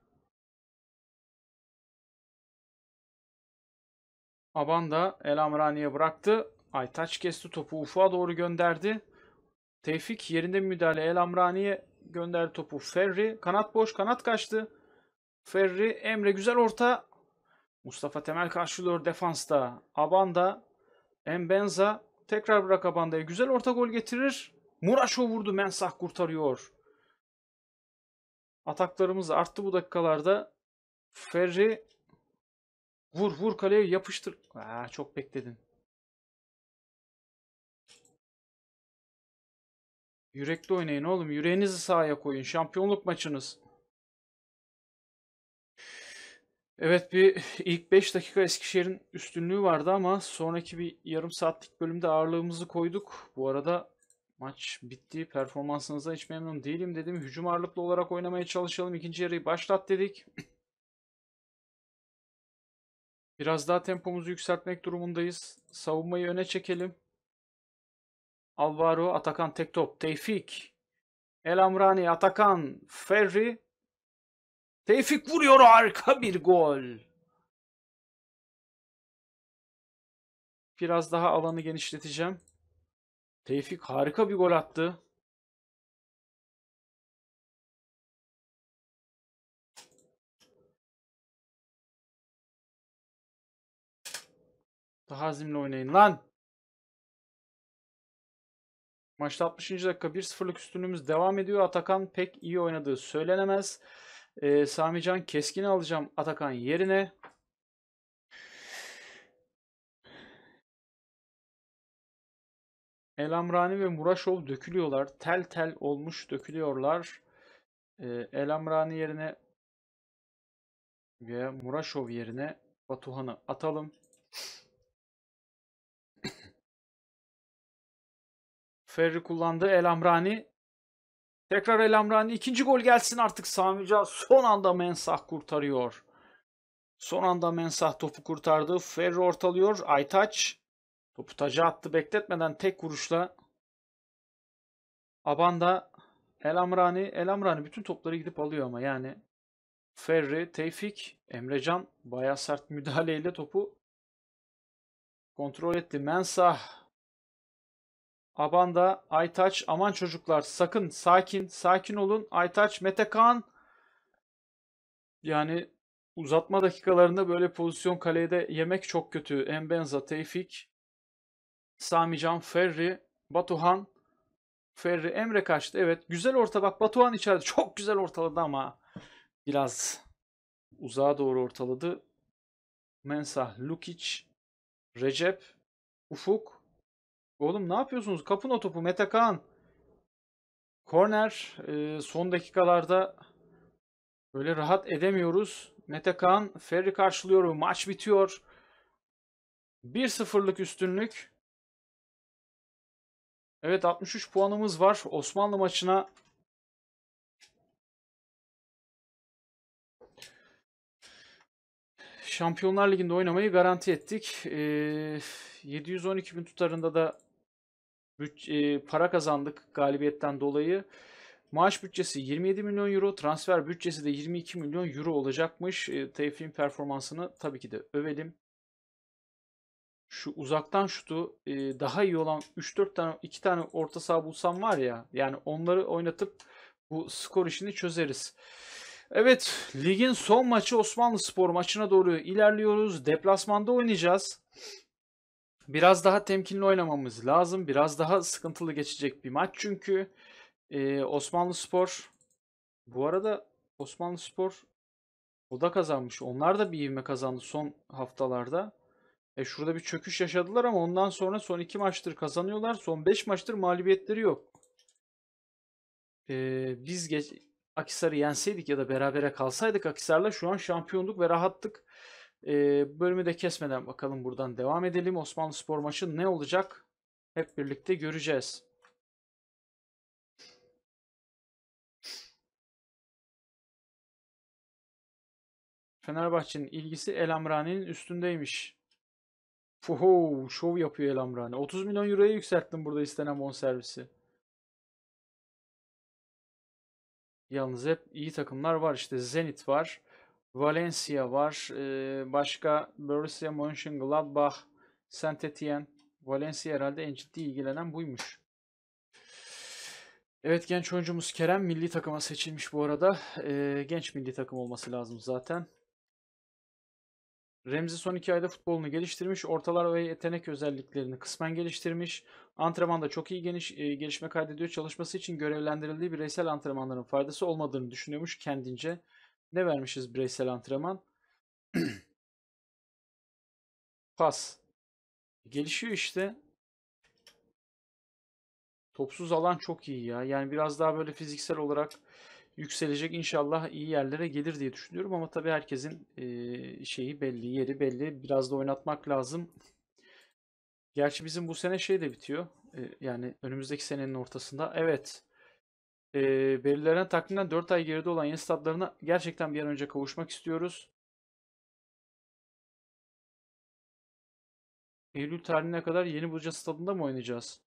Aban da El Amrani'ye bıraktı. Aytaç kesti topu ufuğa doğru gönderdi. Tevfik yerinde müdahale El Amrani'ye gönderdi topu. Ferri kanat boş kanat kaçtı. Ferri Emre güzel orta Mustafa Temel karşılıyor defansta. Abanda, Embenza tekrar bırak Abanda'ya. Güzel orta gol getirir. Muraşo vurdu. Mensah kurtarıyor. Ataklarımız arttı bu dakikalarda. Ferri vur vur kaleye yapıştır. Aa, çok bekledin. Yürekli oynayın oğlum. Yüreğinizi sahaya koyun. Şampiyonluk maçınız. Evet bir ilk 5 dakika Eskişehir'in üstünlüğü vardı ama sonraki bir yarım saatlik bölümde ağırlığımızı koyduk. Bu arada maç bitti. Performansınıza hiç memnun değilim dedim. Hücum ağırlıklı olarak oynamaya çalışalım. ikinci yarıyı başlat dedik. Biraz daha tempomuzu yükseltmek durumundayız. Savunmayı öne çekelim. Alvaro, Atakan tek top. Tevfik. El Amrani, Atakan, Ferri. Tevfik vuruyor harika bir gol. Biraz daha alanı genişleteceğim. Tevfik harika bir gol attı. Daha azimle oynayın lan. Maçta 60. dakika 1-0'lık üstünlüğümüz devam ediyor. Atakan pek iyi oynadığı söylenemez. Ee, Sami Can Keskin'i alacağım Atakan yerine. Elamrani ve Muraşov dökülüyorlar. Tel tel olmuş dökülüyorlar. Ee, Elamrani yerine ve Muraşov yerine Batuhan'ı atalım. Ferri kullandı. Elamrani Tekrar El Amrani. ikinci gol gelsin artık Sami Can. Son anda Mensah kurtarıyor. Son anda Mensah topu kurtardı. Ferro ortalıyor. Aytaç topu taca attı. Bekletmeden tek vuruşla Abanda El Amrani. El Amrani bütün topları gidip alıyor ama yani. Ferri, Tevfik, Emrecan bayağı sert müdahaleyle topu kontrol etti. Mensah Abanda, Aytaç, aman çocuklar sakın sakin, sakin olun. Aytaç, Metekan. Yani uzatma dakikalarında böyle pozisyon kalede yemek çok kötü. Embenza, Tevfik, Samican, Ferri, Batuhan, Ferri, Emre kaçtı. Evet güzel orta bak Batuhan içeride çok güzel ortaladı ama biraz uzağa doğru ortaladı. Mensah, Lukic, Recep, Ufuk, Oğlum ne yapıyorsunuz? Kapın o topu Mete Kaan. Korner e, son dakikalarda böyle rahat edemiyoruz. Mete Kaan Ferri karşılıyor. Maç bitiyor. 1-0'lık üstünlük. Evet 63 puanımız var. Osmanlı maçına Şampiyonlar Ligi'nde oynamayı garanti ettik. E, 712 bin tutarında da bütçe, para kazandık galibiyetten dolayı. Maaş bütçesi 27 milyon euro, transfer bütçesi de 22 milyon euro olacakmış. E, Tevfik'in performansını tabii ki de övelim. Şu uzaktan şutu e, daha iyi olan 3-4 tane 2 tane orta saha bulsam var ya yani onları oynatıp bu skor işini çözeriz. Evet ligin son maçı Osmanlı Spor maçına doğru ilerliyoruz. Deplasmanda oynayacağız biraz daha temkinli oynamamız lazım. Biraz daha sıkıntılı geçecek bir maç çünkü e, Osmanlı Spor bu arada Osmanlı Spor o da kazanmış. Onlar da bir ivme kazandı son haftalarda. E şurada bir çöküş yaşadılar ama ondan sonra son 2 maçtır kazanıyorlar. Son 5 maçtır mağlubiyetleri yok. E, biz geç Akisar'ı yenseydik ya da berabere kalsaydık Akisar'la şu an şampiyonduk ve rahattık. E, bölümü de kesmeden bakalım buradan devam edelim. Osmanlı Spor maçı ne olacak? Hep birlikte göreceğiz. Fenerbahçe'nin ilgisi Elamrani'nin üstündeymiş. Fuhu, şov yapıyor Elamrani. 30 milyon euroya yükselttim burada istenen bonservisi. Yalnız hep iyi takımlar var İşte Zenit var. Valencia var. Ee, başka Borussia Mönchengladbach, Saint Etienne. Valencia herhalde en ciddi ilgilenen buymuş. Evet genç oyuncumuz Kerem milli takıma seçilmiş bu arada. Ee, genç milli takım olması lazım zaten. Remzi son iki ayda futbolunu geliştirmiş, ortalar ve yetenek özelliklerini kısmen geliştirmiş. Antrenmanda çok iyi geniş, e, gelişme kaydediyor. Çalışması için görevlendirildiği bireysel antrenmanların faydası olmadığını düşünüyormuş kendince. Ne vermişiz bireysel antrenman? Pas. Gelişiyor işte. Topsuz alan çok iyi ya. Yani biraz daha böyle fiziksel olarak yükselecek. inşallah iyi yerlere gelir diye düşünüyorum. Ama tabii herkesin şeyi belli, yeri belli. Biraz da oynatmak lazım. Gerçi bizim bu sene şey de bitiyor. Yani önümüzdeki senenin ortasında. Evet. E, ee, verilerine takvimden 4 ay geride olan yeni statlarına gerçekten bir an önce kavuşmak istiyoruz. Eylül tarihine kadar Yeni Buca stadında mı oynayacağız?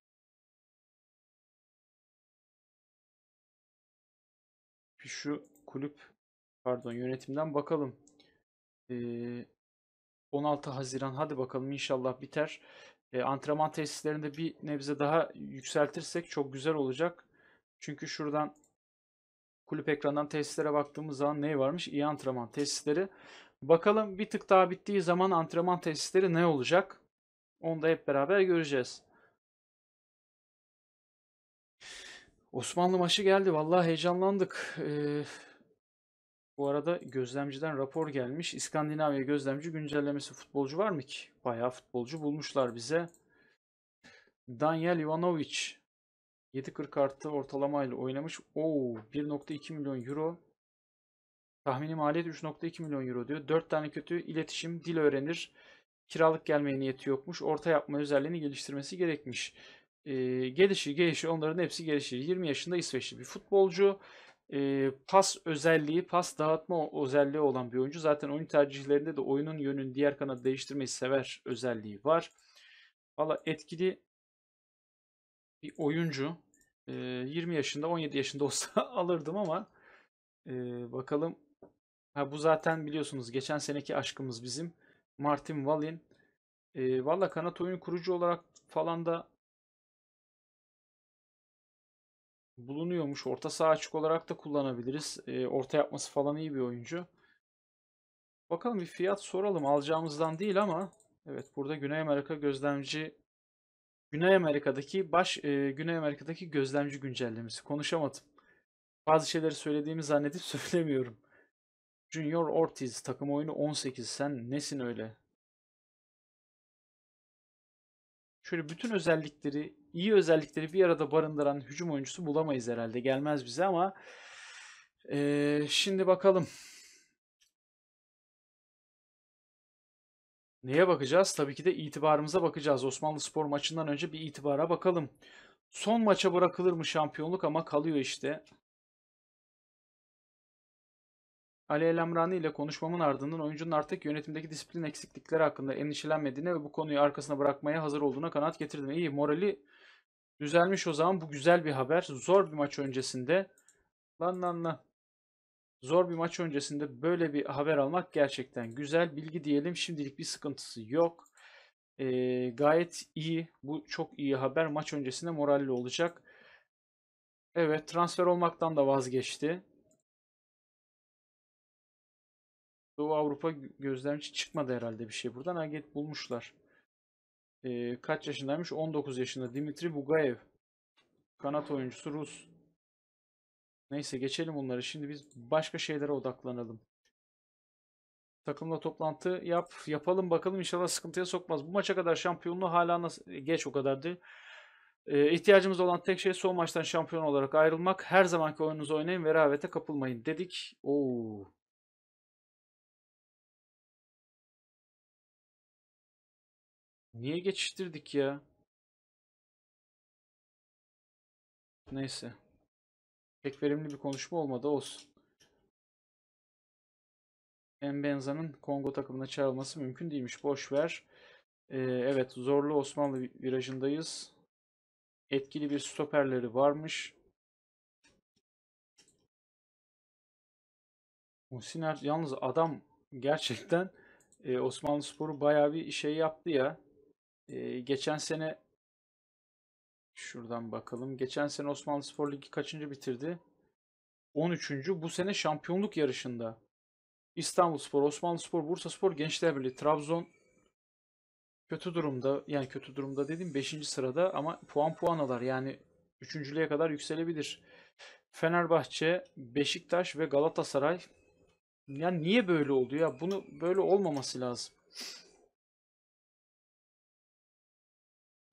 Bir şu kulüp pardon yönetimden bakalım. Ee, 16 Haziran hadi bakalım inşallah biter. Ee, antrenman tesislerinde bir nebze daha yükseltirsek çok güzel olacak. Çünkü şuradan kulüp ekrandan testlere baktığımız zaman ne varmış? İyi antrenman tesisleri. Bakalım bir tık daha bittiği zaman antrenman testleri ne olacak? Onu da hep beraber göreceğiz. Osmanlı maçı geldi. Vallahi heyecanlandık. Ee, bu arada gözlemciden rapor gelmiş. İskandinavya gözlemci güncellemesi futbolcu var mı ki? Bayağı futbolcu bulmuşlar bize. Daniel Ivanovic 7.40 arttı ortalamayla oynamış. Oo 1.2 milyon euro. Tahmini maliyet 3.2 milyon euro diyor. 4 tane kötü iletişim, dil öğrenir. Kiralık gelmeye niyeti yokmuş. Orta yapma özelliğini geliştirmesi gerekmiş. Ee, gelişir gelişir onların hepsi gelişir. 20 yaşında İsveçli bir futbolcu. Ee, pas özelliği, pas dağıtma özelliği olan bir oyuncu. Zaten oyun tercihlerinde de oyunun yönünü diğer kanadı değiştirmeyi sever özelliği var. Valla etkili bir oyuncu e, 20 yaşında 17 yaşında olsa alırdım ama e, bakalım. Ha, bu zaten biliyorsunuz geçen seneki aşkımız bizim. Martin Valin. E, Valla kanat oyun kurucu olarak falan da bulunuyormuş. Orta saha açık olarak da kullanabiliriz. E, orta yapması falan iyi bir oyuncu. Bakalım bir fiyat soralım. Alacağımızdan değil ama evet burada Güney Amerika gözlemci Güney Amerika'daki baş e, Güney Amerika'daki gözlemci güncellemesi. Konuşamadım. Bazı şeyleri söylediğimi zannedip söylemiyorum. Junior Ortiz takım oyunu 18. Sen nesin öyle? Şöyle bütün özellikleri, iyi özellikleri bir arada barındıran hücum oyuncusu bulamayız herhalde. Gelmez bize ama ee, şimdi bakalım. Neye bakacağız? Tabii ki de itibarımıza bakacağız. Osmanlı Spor maçından önce bir itibara bakalım. Son maça bırakılır mı şampiyonluk ama kalıyor işte. Ali El ile konuşmamın ardından oyuncunun artık yönetimdeki disiplin eksiklikleri hakkında endişelenmediğine ve bu konuyu arkasına bırakmaya hazır olduğuna kanaat getirdim. İyi morali düzelmiş o zaman bu güzel bir haber. Zor bir maç öncesinde. Lan lan lan. Zor bir maç öncesinde böyle bir haber almak gerçekten güzel. Bilgi diyelim şimdilik bir sıkıntısı yok. E, gayet iyi. Bu çok iyi haber. Maç öncesinde moralli olacak. Evet transfer olmaktan da vazgeçti. Doğu Avrupa gözlemci çıkmadı herhalde bir şey buradan. Aget bulmuşlar. E, kaç yaşındaymış? 19 yaşında. Dimitri Bugayev. Kanat oyuncusu Rus. Neyse geçelim onları. Şimdi biz başka şeylere odaklanalım. Takımla toplantı yap. Yapalım bakalım inşallah sıkıntıya sokmaz. Bu maça kadar şampiyonluğu hala nasıl, e, geç o kadardı. Ee, ihtiyacımız olan tek şey son maçtan şampiyon olarak ayrılmak. Her zamanki oyununuzu oynayın ve rehavete kapılmayın dedik. Oo. Niye geçiştirdik ya? Neyse. Pek verimli bir konuşma olmadı olsun. Mbenza'nın Kongo takımına çağrılması mümkün değilmiş. Boş ver. Ee, evet zorlu Osmanlı virajındayız. Etkili bir stoperleri varmış. Muhsin er, yalnız adam gerçekten e, Osmanlı Spor'u bayağı bir şey yaptı ya. E, geçen sene Şuradan bakalım. Geçen sene Osmanlı Spor Ligi kaçıncı bitirdi? 13. Bu sene şampiyonluk yarışında. İstanbul Spor, Osmanlı Spor, Bursa Spor, Gençler Birliği, Trabzon kötü durumda. Yani kötü durumda dedim 5. sırada ama puan puan alar. Yani 3.lüğe kadar yükselebilir. Fenerbahçe, Beşiktaş ve Galatasaray. Ya niye böyle oldu ya? Bunu böyle olmaması lazım.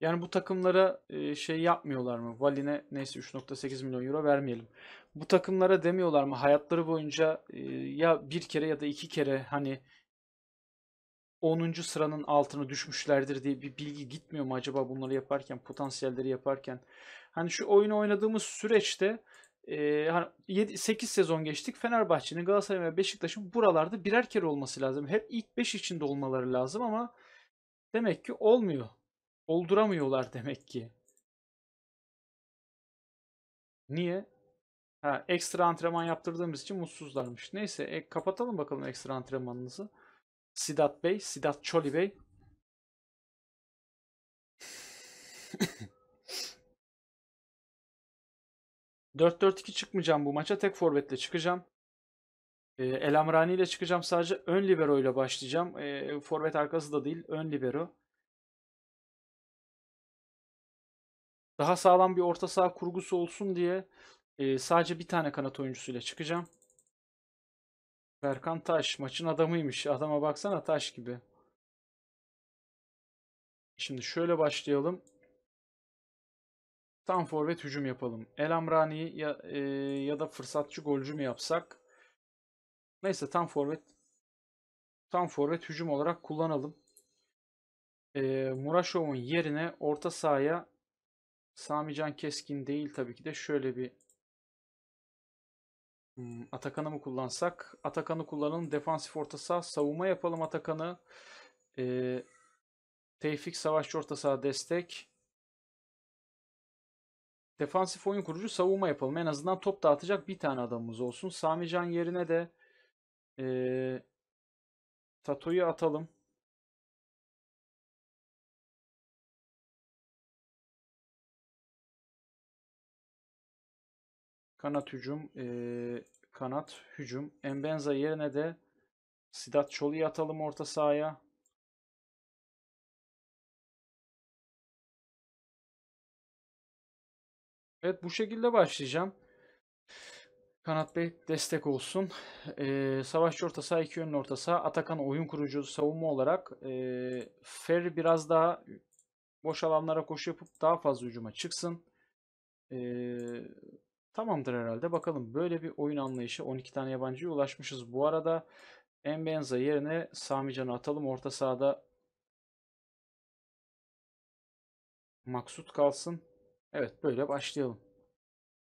Yani bu takımlara e, şey yapmıyorlar mı? Valine neyse 3.8 milyon euro vermeyelim. Bu takımlara demiyorlar mı? Hayatları boyunca e, ya bir kere ya da iki kere hani 10. sıranın altına düşmüşlerdir diye bir bilgi gitmiyor mu acaba bunları yaparken, potansiyelleri yaparken? Hani şu oyunu oynadığımız süreçte e, hani 7, 8 sezon geçtik. Fenerbahçe'nin, Galatasaray'ın ve Beşiktaş'ın buralarda birer kere olması lazım. Hep ilk 5 içinde olmaları lazım ama demek ki olmuyor olduramıyorlar demek ki. Niye? Ha, ekstra antrenman yaptırdığımız için mutsuzlarmış. Neyse e, kapatalım bakalım ekstra antrenmanınızı. Sidat Bey, Sidat Çoli Bey. ...4-4-2 çıkmayacağım bu maça. Tek forvetle çıkacağım. E, El Amrani ile çıkacağım. Sadece ön libero ile başlayacağım. E, forvet arkası da değil. Ön libero. Daha sağlam bir orta saha kurgusu olsun diye e, sadece bir tane kanat oyuncusuyla çıkacağım. Berkan Taş maçın adamıymış. Adama baksana taş gibi. Şimdi şöyle başlayalım. Tam forvet hücum yapalım. El Amrani ya, e, ya da fırsatçı golcü mü yapsak? Neyse tam forvet tam forvet hücum olarak kullanalım. E, Muraşov'un yerine orta sahaya Sami Keskin değil tabii ki de şöyle bir hmm, Atakan'ı mı kullansak? Atakan'ı kullanın. Defansif orta saha. Savunma yapalım Atakan'ı. Ee, Tevfik Savaşçı orta saha destek. Defansif oyun kurucu savunma yapalım. En azından top dağıtacak bir tane adamımız olsun. Sami yerine de e, Tato'yu atalım. Kanat hücum, e, kanat hücum. Embenza yerine de Sidat Çoluk'u atalım orta sahaya. Evet bu şekilde başlayacağım. Kanat Bey destek olsun. Ee, savaşçı orta saha, iki yönlü orta saha. Atakan oyun kurucu savunma olarak. E, Ferri biraz daha boş alanlara koşu yapıp daha fazla hücuma çıksın. E, Tamamdır herhalde. Bakalım böyle bir oyun anlayışı. 12 tane yabancıya ulaşmışız. Bu arada Mbenza yerine Sami Can'ı atalım. Orta sahada Maksut kalsın. Evet böyle başlayalım.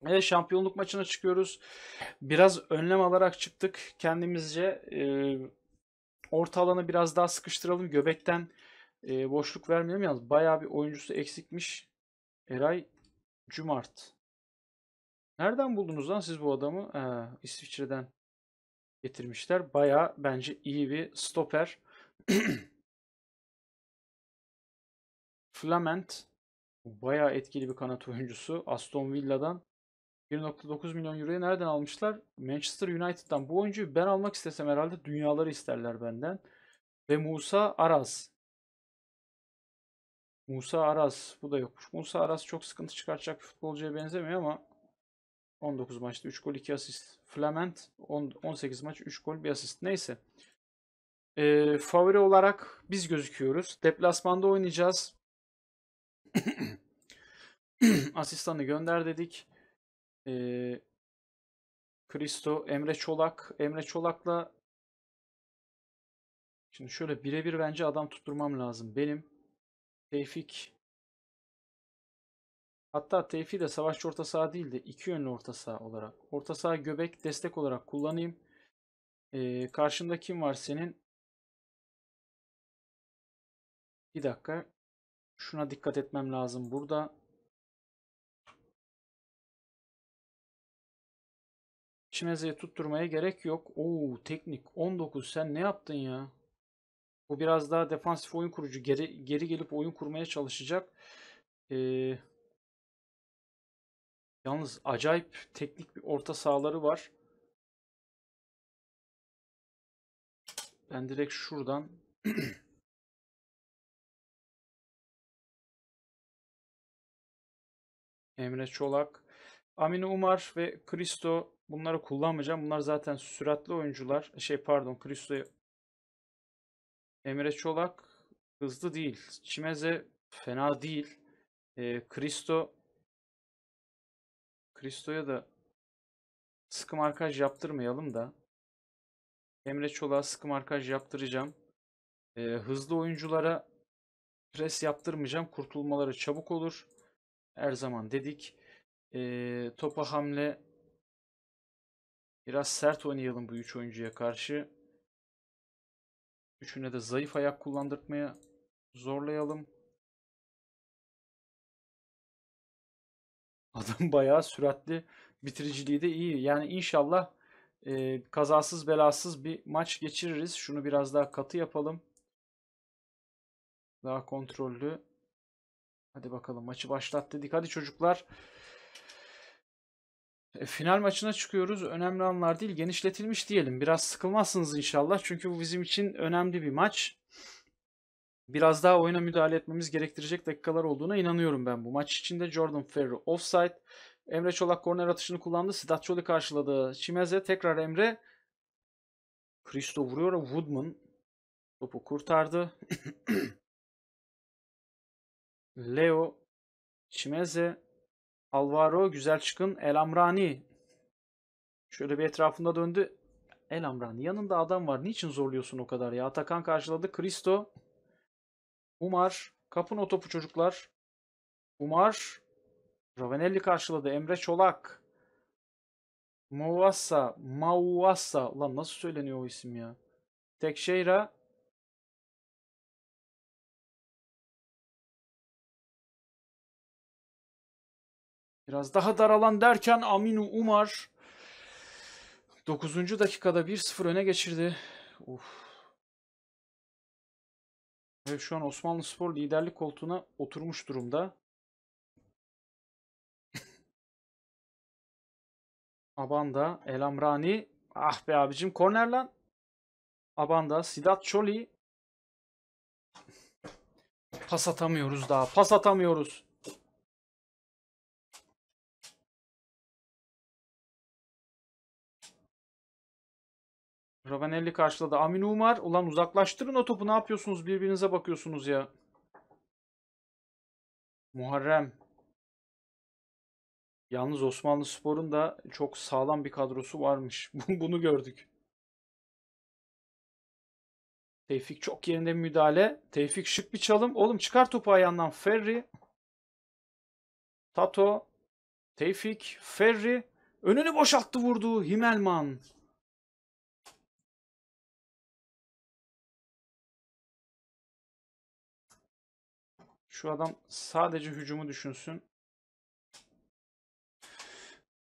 Evet şampiyonluk maçına çıkıyoruz. Biraz önlem alarak çıktık kendimizce. E, orta alanı biraz daha sıkıştıralım. Göbekten e, boşluk vermeyelim. Yalnız bayağı bir oyuncusu eksikmiş. Eray Cumart. Nereden buldunuz lan siz bu adamı? Ee, İsviçre'den getirmişler. Baya bence iyi bir stoper. Flament baya etkili bir kanat oyuncusu. Aston Villa'dan 1.9 milyon euroya nereden almışlar? Manchester United'dan. Bu oyuncuyu ben almak istesem herhalde dünyaları isterler benden. Ve Musa Aras. Musa Aras. Bu da yokmuş. Musa Aras çok sıkıntı çıkartacak bir futbolcuya benzemiyor ama 19 maçta 3 gol 2 asist. Flament 18 maç 3 gol 1 asist. Neyse. Ee, favori olarak biz gözüküyoruz. Deplasmanda oynayacağız. Asistanı gönder dedik. Ee, Kristo, Emre Çolak. Emre Çolak'la Şimdi şöyle birebir bence adam tutturmam lazım. Benim Tevfik Hatta Tevfi de savaşçı orta saha değil de iki yönlü orta saha olarak. Orta saha göbek destek olarak kullanayım. Ee, karşımda kim var senin? Bir dakika. Şuna dikkat etmem lazım burada. Çimeze'yi tutturmaya gerek yok. Oo teknik 19 sen ne yaptın ya? Bu biraz daha defansif oyun kurucu. Geri, geri gelip oyun kurmaya çalışacak. Eee... Yalnız acayip teknik bir orta sahaları var. Ben direkt şuradan Emre Çolak, Amine Umar ve Kristo bunları kullanmayacağım. Bunlar zaten süratli oyuncular. Şey pardon Kristo'yu Emre Çolak hızlı değil. Çimeze fena değil. E, Kristo'ya da sıkı markaj yaptırmayalım da. Emre Çolak'a sıkı markaj yaptıracağım. Ee, hızlı oyunculara pres yaptırmayacağım. Kurtulmaları çabuk olur. Her zaman dedik. Ee, topa hamle biraz sert oynayalım bu 3 oyuncuya karşı. Üçüne de zayıf ayak kullandırmaya zorlayalım. Adam bayağı süratli bitiriciliği de iyi. Yani inşallah e, kazasız belasız bir maç geçiririz. Şunu biraz daha katı yapalım. Daha kontrollü. Hadi bakalım maçı başlat dedik. Hadi çocuklar. E, final maçına çıkıyoruz. Önemli anlar değil. Genişletilmiş diyelim. Biraz sıkılmazsınız inşallah. Çünkü bu bizim için önemli bir maç biraz daha oyuna müdahale etmemiz gerektirecek dakikalar olduğuna inanıyorum ben bu maç içinde. Jordan Ferry offside. Emre Çolak korner atışını kullandı. Sidat Çoli karşıladı. Çimeze tekrar Emre. Kristo vuruyor. Woodman topu kurtardı. Leo Çimeze Alvaro güzel çıkın. El Amrani şöyle bir etrafında döndü. El Amrani yanında adam var. Niçin zorluyorsun o kadar ya? Atakan karşıladı. Kristo Umar. Kapın o topu çocuklar. Umar. Ravenelli karşıladı. Emre Çolak. Mauassa. Mauassa. Lan nasıl söyleniyor o isim ya? Tekşeyra. Biraz daha daralan derken Aminu Umar 9. dakikada 1-0 öne geçirdi. Uf. Ve şu an Osmanlı Spor liderlik koltuğuna oturmuş durumda. Abanda, Elamrani. Ah be abicim korner lan. Abanda, Sidat Çoli. Pas atamıyoruz daha. Pas atamıyoruz. Ravanelli karşıladı. Amin Umar. Ulan uzaklaştırın o topu. Ne yapıyorsunuz? Birbirinize bakıyorsunuz ya. Muharrem. Yalnız Osmanlı Spor'un da çok sağlam bir kadrosu varmış. Bunu gördük. Tevfik çok yerinde müdahale. Tevfik şık bir çalım. Oğlum çıkar topu ayağından. Ferri. Tato. Tevfik. Ferri. Önünü boşalttı vurdu. Himelman. Şu adam sadece hücumu düşünsün.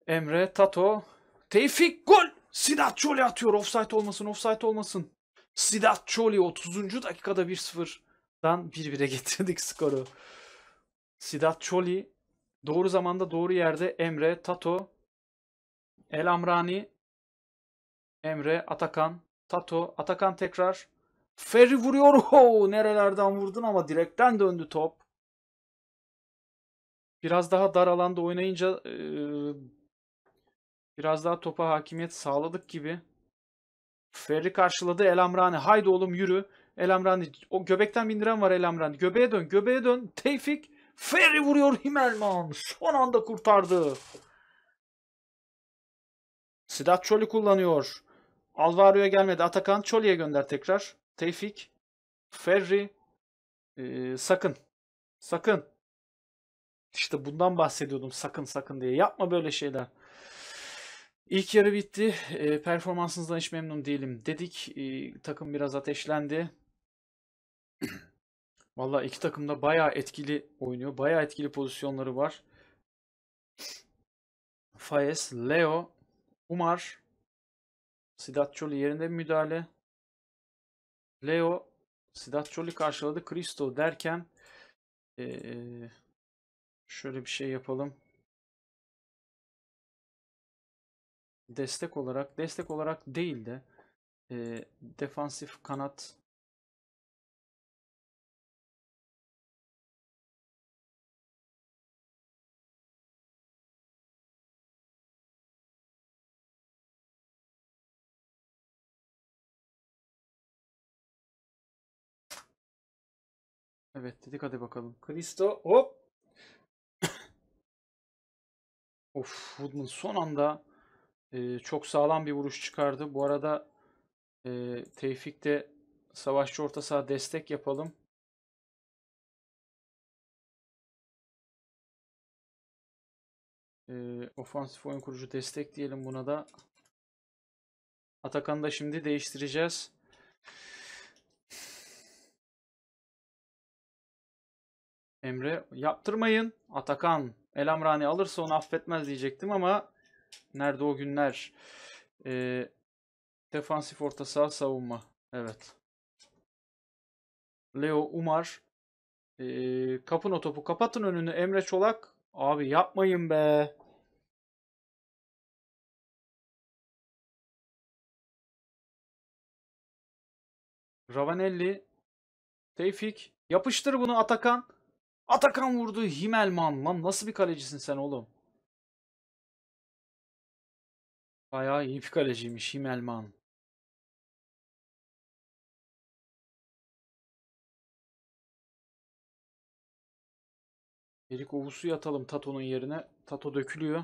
Emre, Tato, Tevfik gol! Sidat Çoli atıyor. Offside olmasın, offside olmasın. Sidat Çoli 30. dakikada 1-0'dan 1-1'e getirdik skoru. Sidat Çoli doğru zamanda doğru yerde Emre, Tato, El Amrani, Emre, Atakan, Tato, Atakan tekrar. Ferri vuruyor. Ho, nerelerden vurdun ama direkten döndü top biraz daha dar alanda oynayınca e, biraz daha topa hakimiyet sağladık gibi. Ferri karşıladı Elamrani. Haydi oğlum yürü. Elamrani. O göbekten bindiren var Elamrani. Göbeğe dön. Göbeğe dön. Tevfik. Ferri vuruyor Himelman. Son anda kurtardı. Sidat Çoli kullanıyor. Alvaro'ya gelmedi. Atakan Çoli'ye gönder tekrar. Tevfik. Ferri. Ee, sakın. Sakın. İşte bundan bahsediyordum sakın sakın diye. Yapma böyle şeyler. İlk yarı bitti. E, performansınızdan hiç memnun değilim dedik. E, takım biraz ateşlendi. Valla iki takım da bayağı etkili oynuyor. Bayağı etkili pozisyonları var. Fayes, Leo, Umar, Sidat Çoli yerinde müdahale. Leo, Sidat Çoli karşıladı. Cristo derken ee, Şöyle bir şey yapalım. Destek olarak, destek olarak değil de e, defansif kanat Evet dedik hadi bakalım. Kristo hop Of Woodman son anda e, çok sağlam bir vuruş çıkardı. Bu arada e, Tevfik savaşçı orta saha destek yapalım. E, ofansif oyun kurucu destek diyelim buna da. Atakan'ı da şimdi değiştireceğiz. Emre yaptırmayın. Atakan Elamrani alırsa onu affetmez diyecektim ama nerede o günler? Ee, defansif orta saha savunma. Evet. Leo Umar. Ee, kapın o topu. Kapatın önünü Emre Çolak. Abi yapmayın be. Ravanelli. Tevfik. Yapıştır bunu Atakan. Atakan vurdu. Himelman. Lan nasıl bir kalecisin sen oğlum? Bayağı iyi bir kaleciymiş Himelman. Erik Ovusu'yu yatalım Tato'nun yerine. Tato dökülüyor.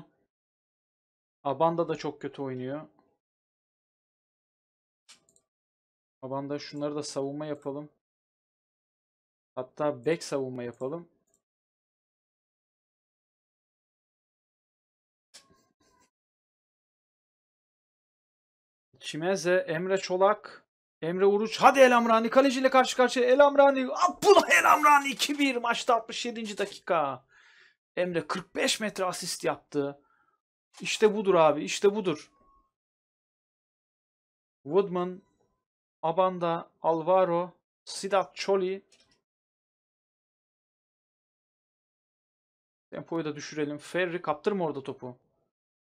Abanda da çok kötü oynuyor. Abanda şunları da savunma yapalım. Hatta back savunma yapalım. Çimeze, Emre Çolak, Emre Uruç. Hadi El Amrani kaleciyle karşı karşıya El Amrani. Abdullah El Amrani 2-1 maçta 67. dakika. Emre 45 metre asist yaptı. İşte budur abi işte budur. Woodman, Abanda, Alvaro, Sidat Choli. Tempoyu da düşürelim. Ferri kaptırma orada topu.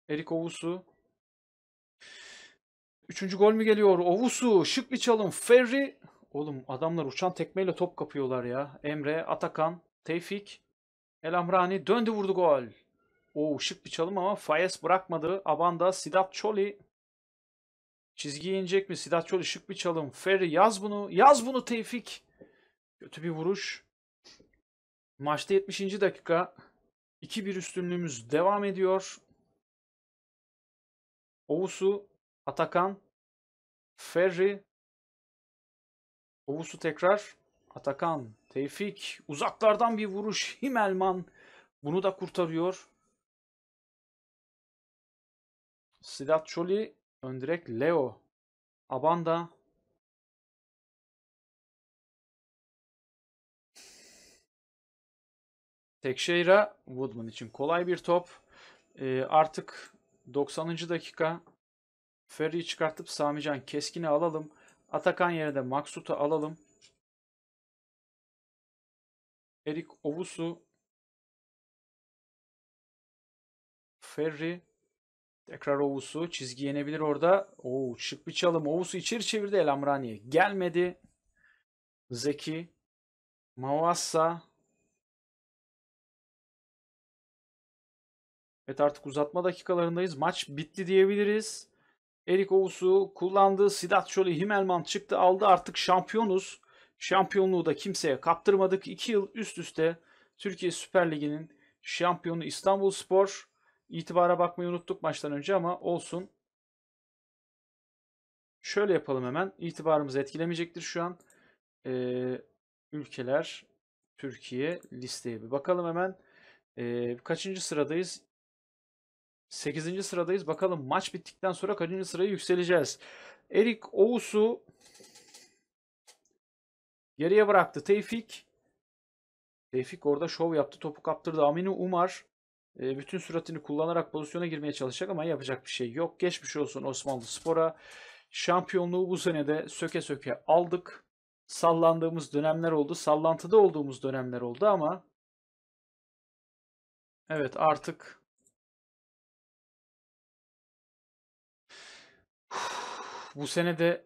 Erik Ovusu. Üçüncü gol mü geliyor? Ovusu, şık bir çalım. Ferri. Oğlum adamlar uçan tekmeyle top kapıyorlar ya. Emre, Atakan, Tevfik, Elamrani döndü vurdu gol. Oo şık bir çalım ama Fayes bırakmadı. Abanda Sidat Çoli. Çizgiye inecek mi? Sidat Çoli şık bir çalım. Ferri yaz bunu. Yaz bunu Tevfik. Kötü bir vuruş. Maçta 70. dakika. 2-1 üstünlüğümüz devam ediyor. Ovusu Atakan, Ferri, Ovusu tekrar, Atakan, Tevfik, uzaklardan bir vuruş, Himelman bunu da kurtarıyor. Sidat Çoli, öndirek Leo, Abanda, Tekşehir'e Woodman için kolay bir top. E, artık 90. dakika Ferri'yi çıkartıp Samican Keskin'i alalım. Atakan yerine Maksut'u alalım. Erik Ovusu Ferri tekrar Ovusu çizgi yenebilir orada. Oo şık bir çalım. Ovusu içeri çevirdi El Amrani'ye. Gelmedi. Zeki Mavassa Evet artık uzatma dakikalarındayız. Maç bitti diyebiliriz. Erik Oğuz'u kullandı. Sidat Çoli Himelman çıktı aldı. Artık şampiyonuz. Şampiyonluğu da kimseye kaptırmadık. 2 yıl üst üste Türkiye Süper Ligi'nin şampiyonu İstanbul Spor. İtibara bakmayı unuttuk maçtan önce ama olsun. Şöyle yapalım hemen. İtibarımızı etkilemeyecektir şu an. Ee, ülkeler Türkiye listeye bir bakalım hemen. Ee, kaçıncı sıradayız? 8. sıradayız. Bakalım maç bittikten sonra kaçıncı sıraya yükseleceğiz. Erik Oğuz'u geriye bıraktı. Tevfik Tevfik orada şov yaptı. Topu kaptırdı. Aminu Umar e, bütün suratını kullanarak pozisyona girmeye çalışacak ama yapacak bir şey yok. Geçmiş olsun Osmanlı Spor'a. Şampiyonluğu bu senede söke söke aldık. Sallandığımız dönemler oldu. Sallantıda olduğumuz dönemler oldu ama evet artık bu sene de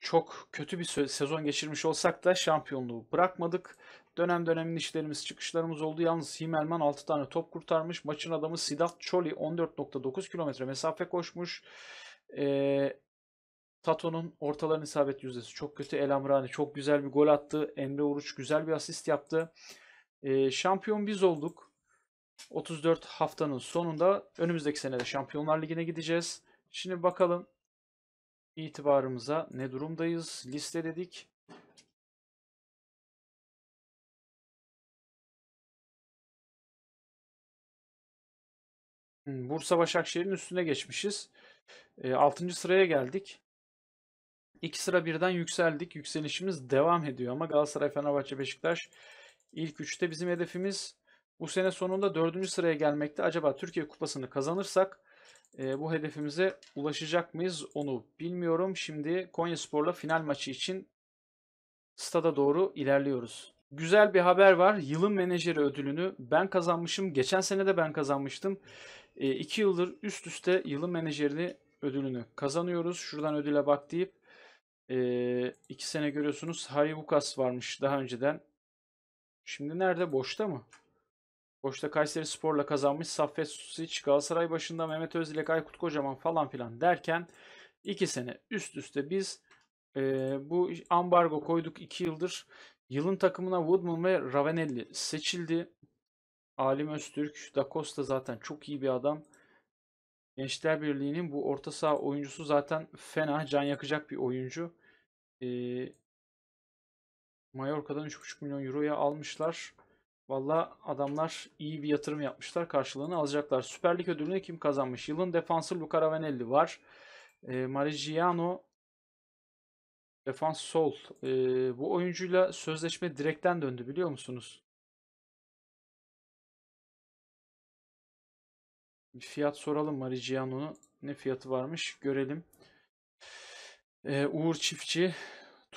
çok kötü bir sezon geçirmiş olsak da şampiyonluğu bırakmadık. Dönem dönem işlerimiz çıkışlarımız oldu. Yalnız Himelman 6 tane top kurtarmış. Maçın adamı Sidat Çoli 14.9 kilometre mesafe koşmuş. Ee, Tato'nun ortaların isabet yüzdesi çok kötü. El Amrani çok güzel bir gol attı. Emre Uruç güzel bir asist yaptı. Ee, şampiyon biz olduk. 34 haftanın sonunda önümüzdeki sene de Şampiyonlar Ligi'ne gideceğiz. Şimdi bakalım itibarımıza ne durumdayız? Liste dedik. Bursa Başakşehir'in üstüne geçmişiz. 6. Ee, sıraya geldik. 2 sıra birden yükseldik. Yükselişimiz devam ediyor ama Galatasaray, Fenerbahçe, Beşiktaş ilk 3'te bizim hedefimiz bu sene sonunda 4. sıraya gelmekte. Acaba Türkiye Kupası'nı kazanırsak e, bu hedefimize ulaşacak mıyız onu bilmiyorum. Şimdi Konyaspor'la final maçı için stada doğru ilerliyoruz. Güzel bir haber var. Yılın menajeri ödülünü ben kazanmışım. Geçen sene de ben kazanmıştım. E, iki yıldır üst üste yılın menajeri ödülünü kazanıyoruz. Şuradan ödüle bak deyip e, iki sene görüyorsunuz. Harry Bukas varmış daha önceden. Şimdi nerede? Boşta mı? Koç'ta Kayseri Spor'la kazanmış Saffet Susic, Galatasaray başında Mehmet Öz ile Aykut Kocaman falan filan derken iki sene üst üste biz e, bu ambargo koyduk iki yıldır. Yılın takımına Woodman ve Ravenelli seçildi. Alim Öztürk, Da Costa zaten çok iyi bir adam. Gençler Birliği'nin bu orta saha oyuncusu zaten fena can yakacak bir oyuncu. E, Mallorca'dan 3,5 milyon euroya almışlar. Valla adamlar iyi bir yatırım yapmışlar. Karşılığını alacaklar. Süper Lig ödülünü kim kazanmış? Yılın defansı Luca Ravanelli var. E, Marigiano defans sol. E, bu oyuncuyla sözleşme direkten döndü biliyor musunuz? Bir fiyat soralım Marigiano'nun. Ne fiyatı varmış görelim. E, Uğur Çiftçi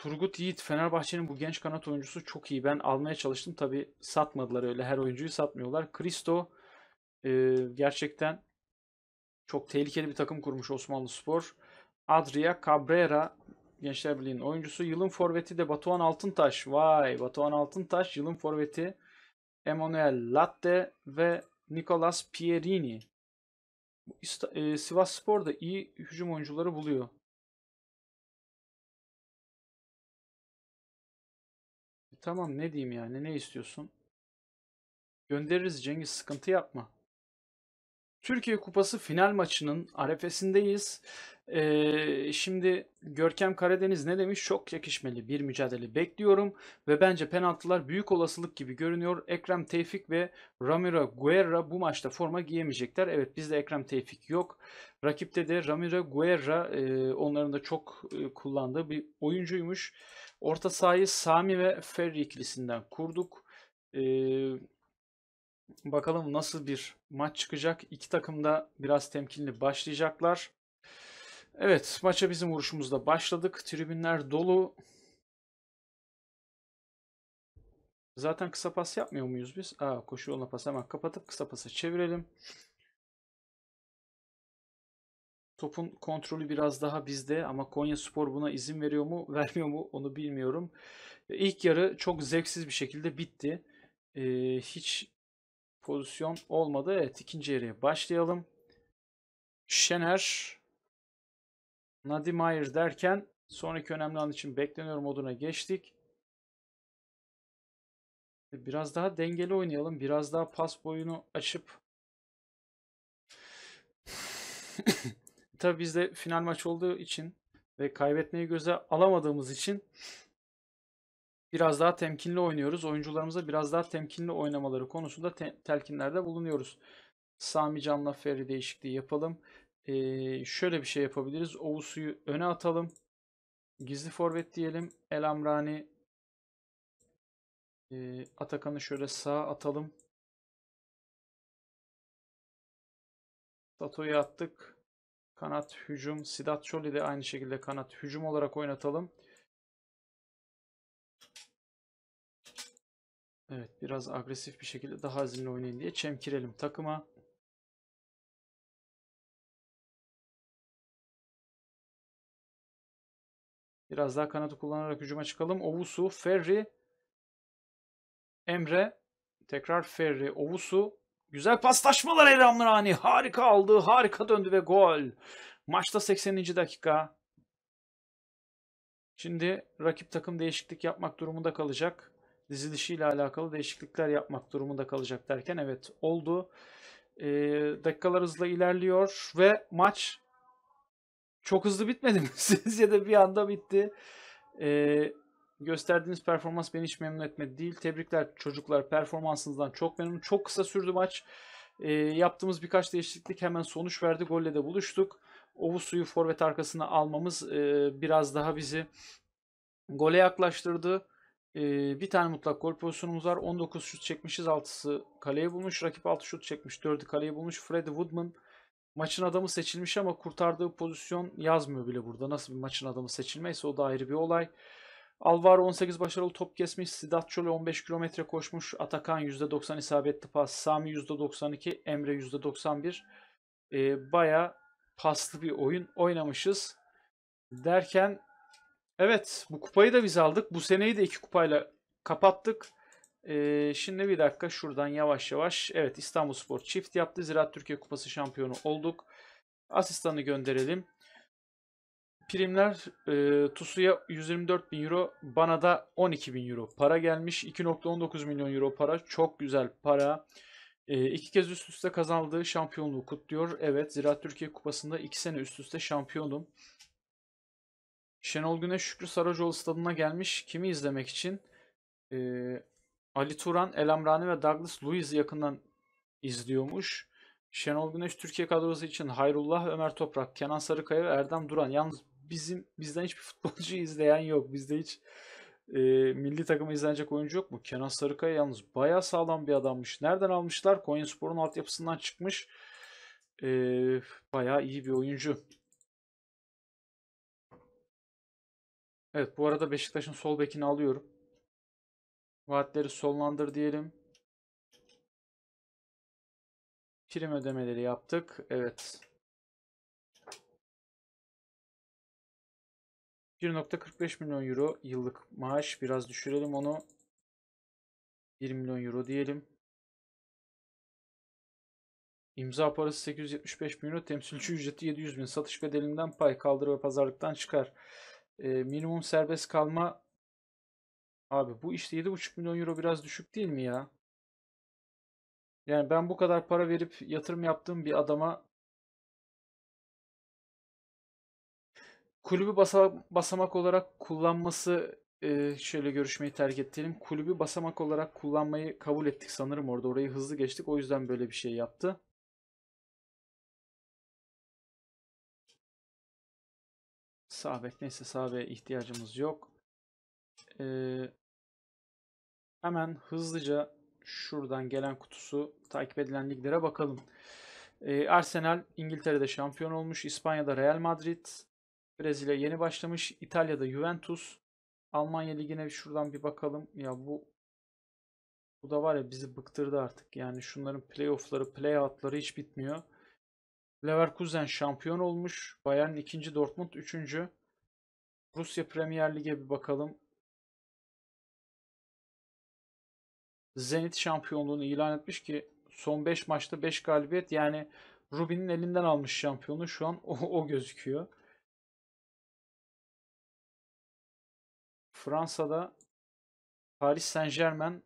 Turgut Yiğit Fenerbahçe'nin bu genç kanat oyuncusu çok iyi. Ben almaya çalıştım. Tabi satmadılar öyle. Her oyuncuyu satmıyorlar. Kristo e, gerçekten çok tehlikeli bir takım kurmuş Osmanlı Spor. Adria Cabrera Gençler Birliği'nin oyuncusu. Yılın forveti de Batuhan Altıntaş. Vay Batuhan Altıntaş yılın forveti. Emanuel Latte ve Nicolas Pierini. E, Sivas Spor da iyi hücum oyuncuları buluyor. Tamam ne diyeyim yani ne istiyorsun? Göndeririz Cengiz sıkıntı yapma. Türkiye Kupası final maçının arefesindeyiz. Ee, şimdi Görkem Karadeniz ne demiş? Çok çekişmeli bir mücadele bekliyorum ve bence penaltılar büyük olasılık gibi görünüyor. Ekrem Tevfik ve Ramiro Guerra bu maçta forma giyemeyecekler. Evet bizde Ekrem Tevfik yok. Rakipte de Ramiro Guerra e, onların da çok e, kullandığı bir oyuncuymuş. Orta sahayı Sami ve Ferri ikilisinden kurduk. Ee, bakalım nasıl bir maç çıkacak. İki takım da biraz temkinli başlayacaklar. Evet maça bizim vuruşumuzda başladık. Tribünler dolu. Zaten kısa pas yapmıyor muyuz biz? Aa, koşu yoluna pas hemen kapatıp kısa pasa çevirelim topun kontrolü biraz daha bizde ama Konya Spor buna izin veriyor mu vermiyor mu onu bilmiyorum. İlk yarı çok zevksiz bir şekilde bitti. Ee, hiç pozisyon olmadı. Evet ikinci yarıya başlayalım. Şener Nadim Ayer derken sonraki önemli an için bekleniyor moduna geçtik. Biraz daha dengeli oynayalım. Biraz daha pas boyunu açıp tabii bizde final maç olduğu için ve kaybetmeyi göze alamadığımız için biraz daha temkinli oynuyoruz. Oyuncularımıza biraz daha temkinli oynamaları konusunda te- telkinlerde bulunuyoruz. Sami Can'la Ferri değişikliği yapalım. Ee, şöyle bir şey yapabiliriz. Oğuz'u öne atalım. Gizli forvet diyelim. El Amrani e, Atakan'ı şöyle sağa atalım. Tato'yu attık. Kanat hücum. Sidat Çoli de aynı şekilde kanat hücum olarak oynatalım. Evet biraz agresif bir şekilde daha azimli oynayın diye çemkirelim takıma. Biraz daha kanadı kullanarak hücuma çıkalım. Ovusu, Ferri, Emre, tekrar Ferri, Ovusu, Güzel paslaşmalar Eram Rani. Harika aldı, harika döndü ve gol. Maçta 80. dakika. Şimdi rakip takım değişiklik yapmak durumunda kalacak. Dizilişiyle alakalı değişiklikler yapmak durumunda kalacak derken evet oldu. E, dakikalar hızla ilerliyor ve maç çok hızlı bitmedi mi? Sizce de bir anda bitti. E, Gösterdiğiniz performans beni hiç memnun etmedi değil. Tebrikler çocuklar performansınızdan çok memnun. Çok kısa sürdü maç. E, yaptığımız birkaç değişiklik hemen sonuç verdi. Golle de buluştuk. Ovusu'yu forvet arkasına almamız e, biraz daha bizi gole yaklaştırdı. E, bir tane mutlak gol pozisyonumuz var. 19 şut çekmişiz. 6'sı kaleye bulmuş. Rakip 6 şut çekmiş. 4'ü kaleye bulmuş. Freddy Woodman maçın adamı seçilmiş ama kurtardığı pozisyon yazmıyor bile burada. Nasıl bir maçın adamı seçilmeyse o da ayrı bir olay. Alvaro 18 başarılı top kesmiş. Sidat Çoli 15 kilometre koşmuş. Atakan %90 isabetli pas. Sami %92. Emre %91. E, ee, Baya paslı bir oyun oynamışız. Derken evet bu kupayı da biz aldık. Bu seneyi de iki kupayla kapattık. E, şimdi bir dakika şuradan yavaş yavaş. Evet İstanbul Spor çift yaptı. Ziraat Türkiye Kupası şampiyonu olduk. Asistanı gönderelim primler e, TUSU'ya 124 bin euro, bana da 12 bin euro para gelmiş. 2.19 milyon euro para. Çok güzel para. E, iki kez üst üste kazandığı şampiyonluğu kutluyor. Evet Ziraat Türkiye Kupası'nda iki sene üst üste şampiyonum. Şenol Güneş Şükrü Saracoğlu stadına gelmiş. Kimi izlemek için? E, Ali Turan, Elamrani ve Douglas Luiz yakından izliyormuş. Şenol Güneş Türkiye kadrosu için Hayrullah, Ömer Toprak, Kenan Sarıkaya ve Erdem Duran. Yalnız bizim bizden hiçbir futbolcu izleyen yok. Bizde hiç e, milli takımı izlenecek oyuncu yok mu? Kenan Sarıkaya yalnız baya sağlam bir adammış. Nereden almışlar? Konyaspor'un altyapısından çıkmış. E, baya iyi bir oyuncu. Evet bu arada Beşiktaş'ın sol bekini alıyorum. Vaatleri sonlandır diyelim. Prim ödemeleri yaptık. Evet. 1.45 milyon euro yıllık maaş. Biraz düşürelim onu. 1 milyon euro diyelim. İmza parası 875 bin euro, temsilci ücreti 700 bin, satış bedelinden pay, kaldır ve pazarlıktan çıkar. E, minimum serbest kalma. Abi bu işte 7,5 milyon euro biraz düşük değil mi ya? Yani ben bu kadar para verip yatırım yaptığım bir adama kulübü basa, basamak olarak kullanması e, şöyle görüşmeyi terk ettiğim kulübü basamak olarak kullanmayı kabul ettik sanırım orada orayı hızlı geçtik o yüzden böyle bir şey yaptı. Sağ neyse sağ ihtiyacımız yok. Ee, hemen hızlıca şuradan gelen kutusu takip edilen liglere bakalım. Ee, Arsenal İngiltere'de şampiyon olmuş. İspanya'da Real Madrid. Brezilya yeni başlamış. İtalya'da Juventus. Almanya Ligi'ne şuradan bir bakalım. Ya bu bu da var ya bizi bıktırdı artık. Yani şunların playoff'ları, playout'ları hiç bitmiyor. Leverkusen şampiyon olmuş. Bayern ikinci, Dortmund üçüncü. Rusya Premier Lig'e bir bakalım. Zenit şampiyonluğunu ilan etmiş ki son 5 maçta 5 galibiyet yani Rubin'in elinden almış şampiyonu şu an o, o gözüküyor. Fransa'da Paris Saint Germain,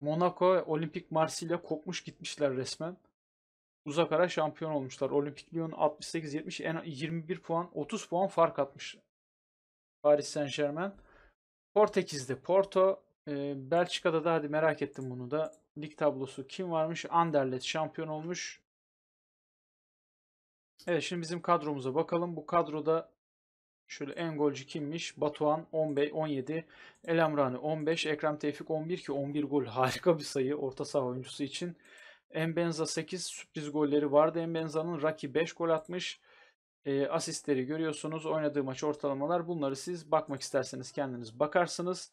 Monaco ve Olimpik Marsilya kopmuş gitmişler resmen. Uzak ara şampiyon olmuşlar. Olimpik Lyon 68-70 en 21 puan 30 puan fark atmış. Paris Saint Germain. Portekiz'de Porto. E, Belçika'da da hadi merak ettim bunu da. Lig tablosu kim varmış? Anderlecht şampiyon olmuş. Evet şimdi bizim kadromuza bakalım. Bu kadroda Şöyle en golcü kimmiş? Batuhan 15, 17, Elamrani 15, Ekrem Tevfik 11 ki 11 gol harika bir sayı orta saha oyuncusu için. Embenza 8 sürpriz golleri vardı. Embenza'nın Raki 5 gol atmış. E, asistleri görüyorsunuz. Oynadığı maç ortalamalar. Bunları siz bakmak isterseniz kendiniz bakarsınız.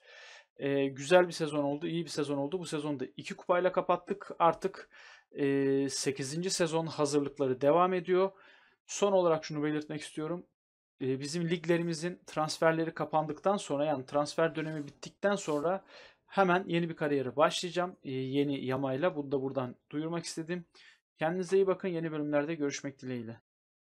E, güzel bir sezon oldu. iyi bir sezon oldu. Bu sezonda 2 kupayla kapattık. Artık e, 8. sezon hazırlıkları devam ediyor. Son olarak şunu belirtmek istiyorum. Ee, bizim liglerimizin transferleri kapandıktan sonra yani transfer dönemi bittikten sonra hemen yeni bir kariyere başlayacağım. Ee, yeni yamayla bunu da buradan duyurmak istedim. Kendinize iyi bakın. Yeni bölümlerde görüşmek dileğiyle.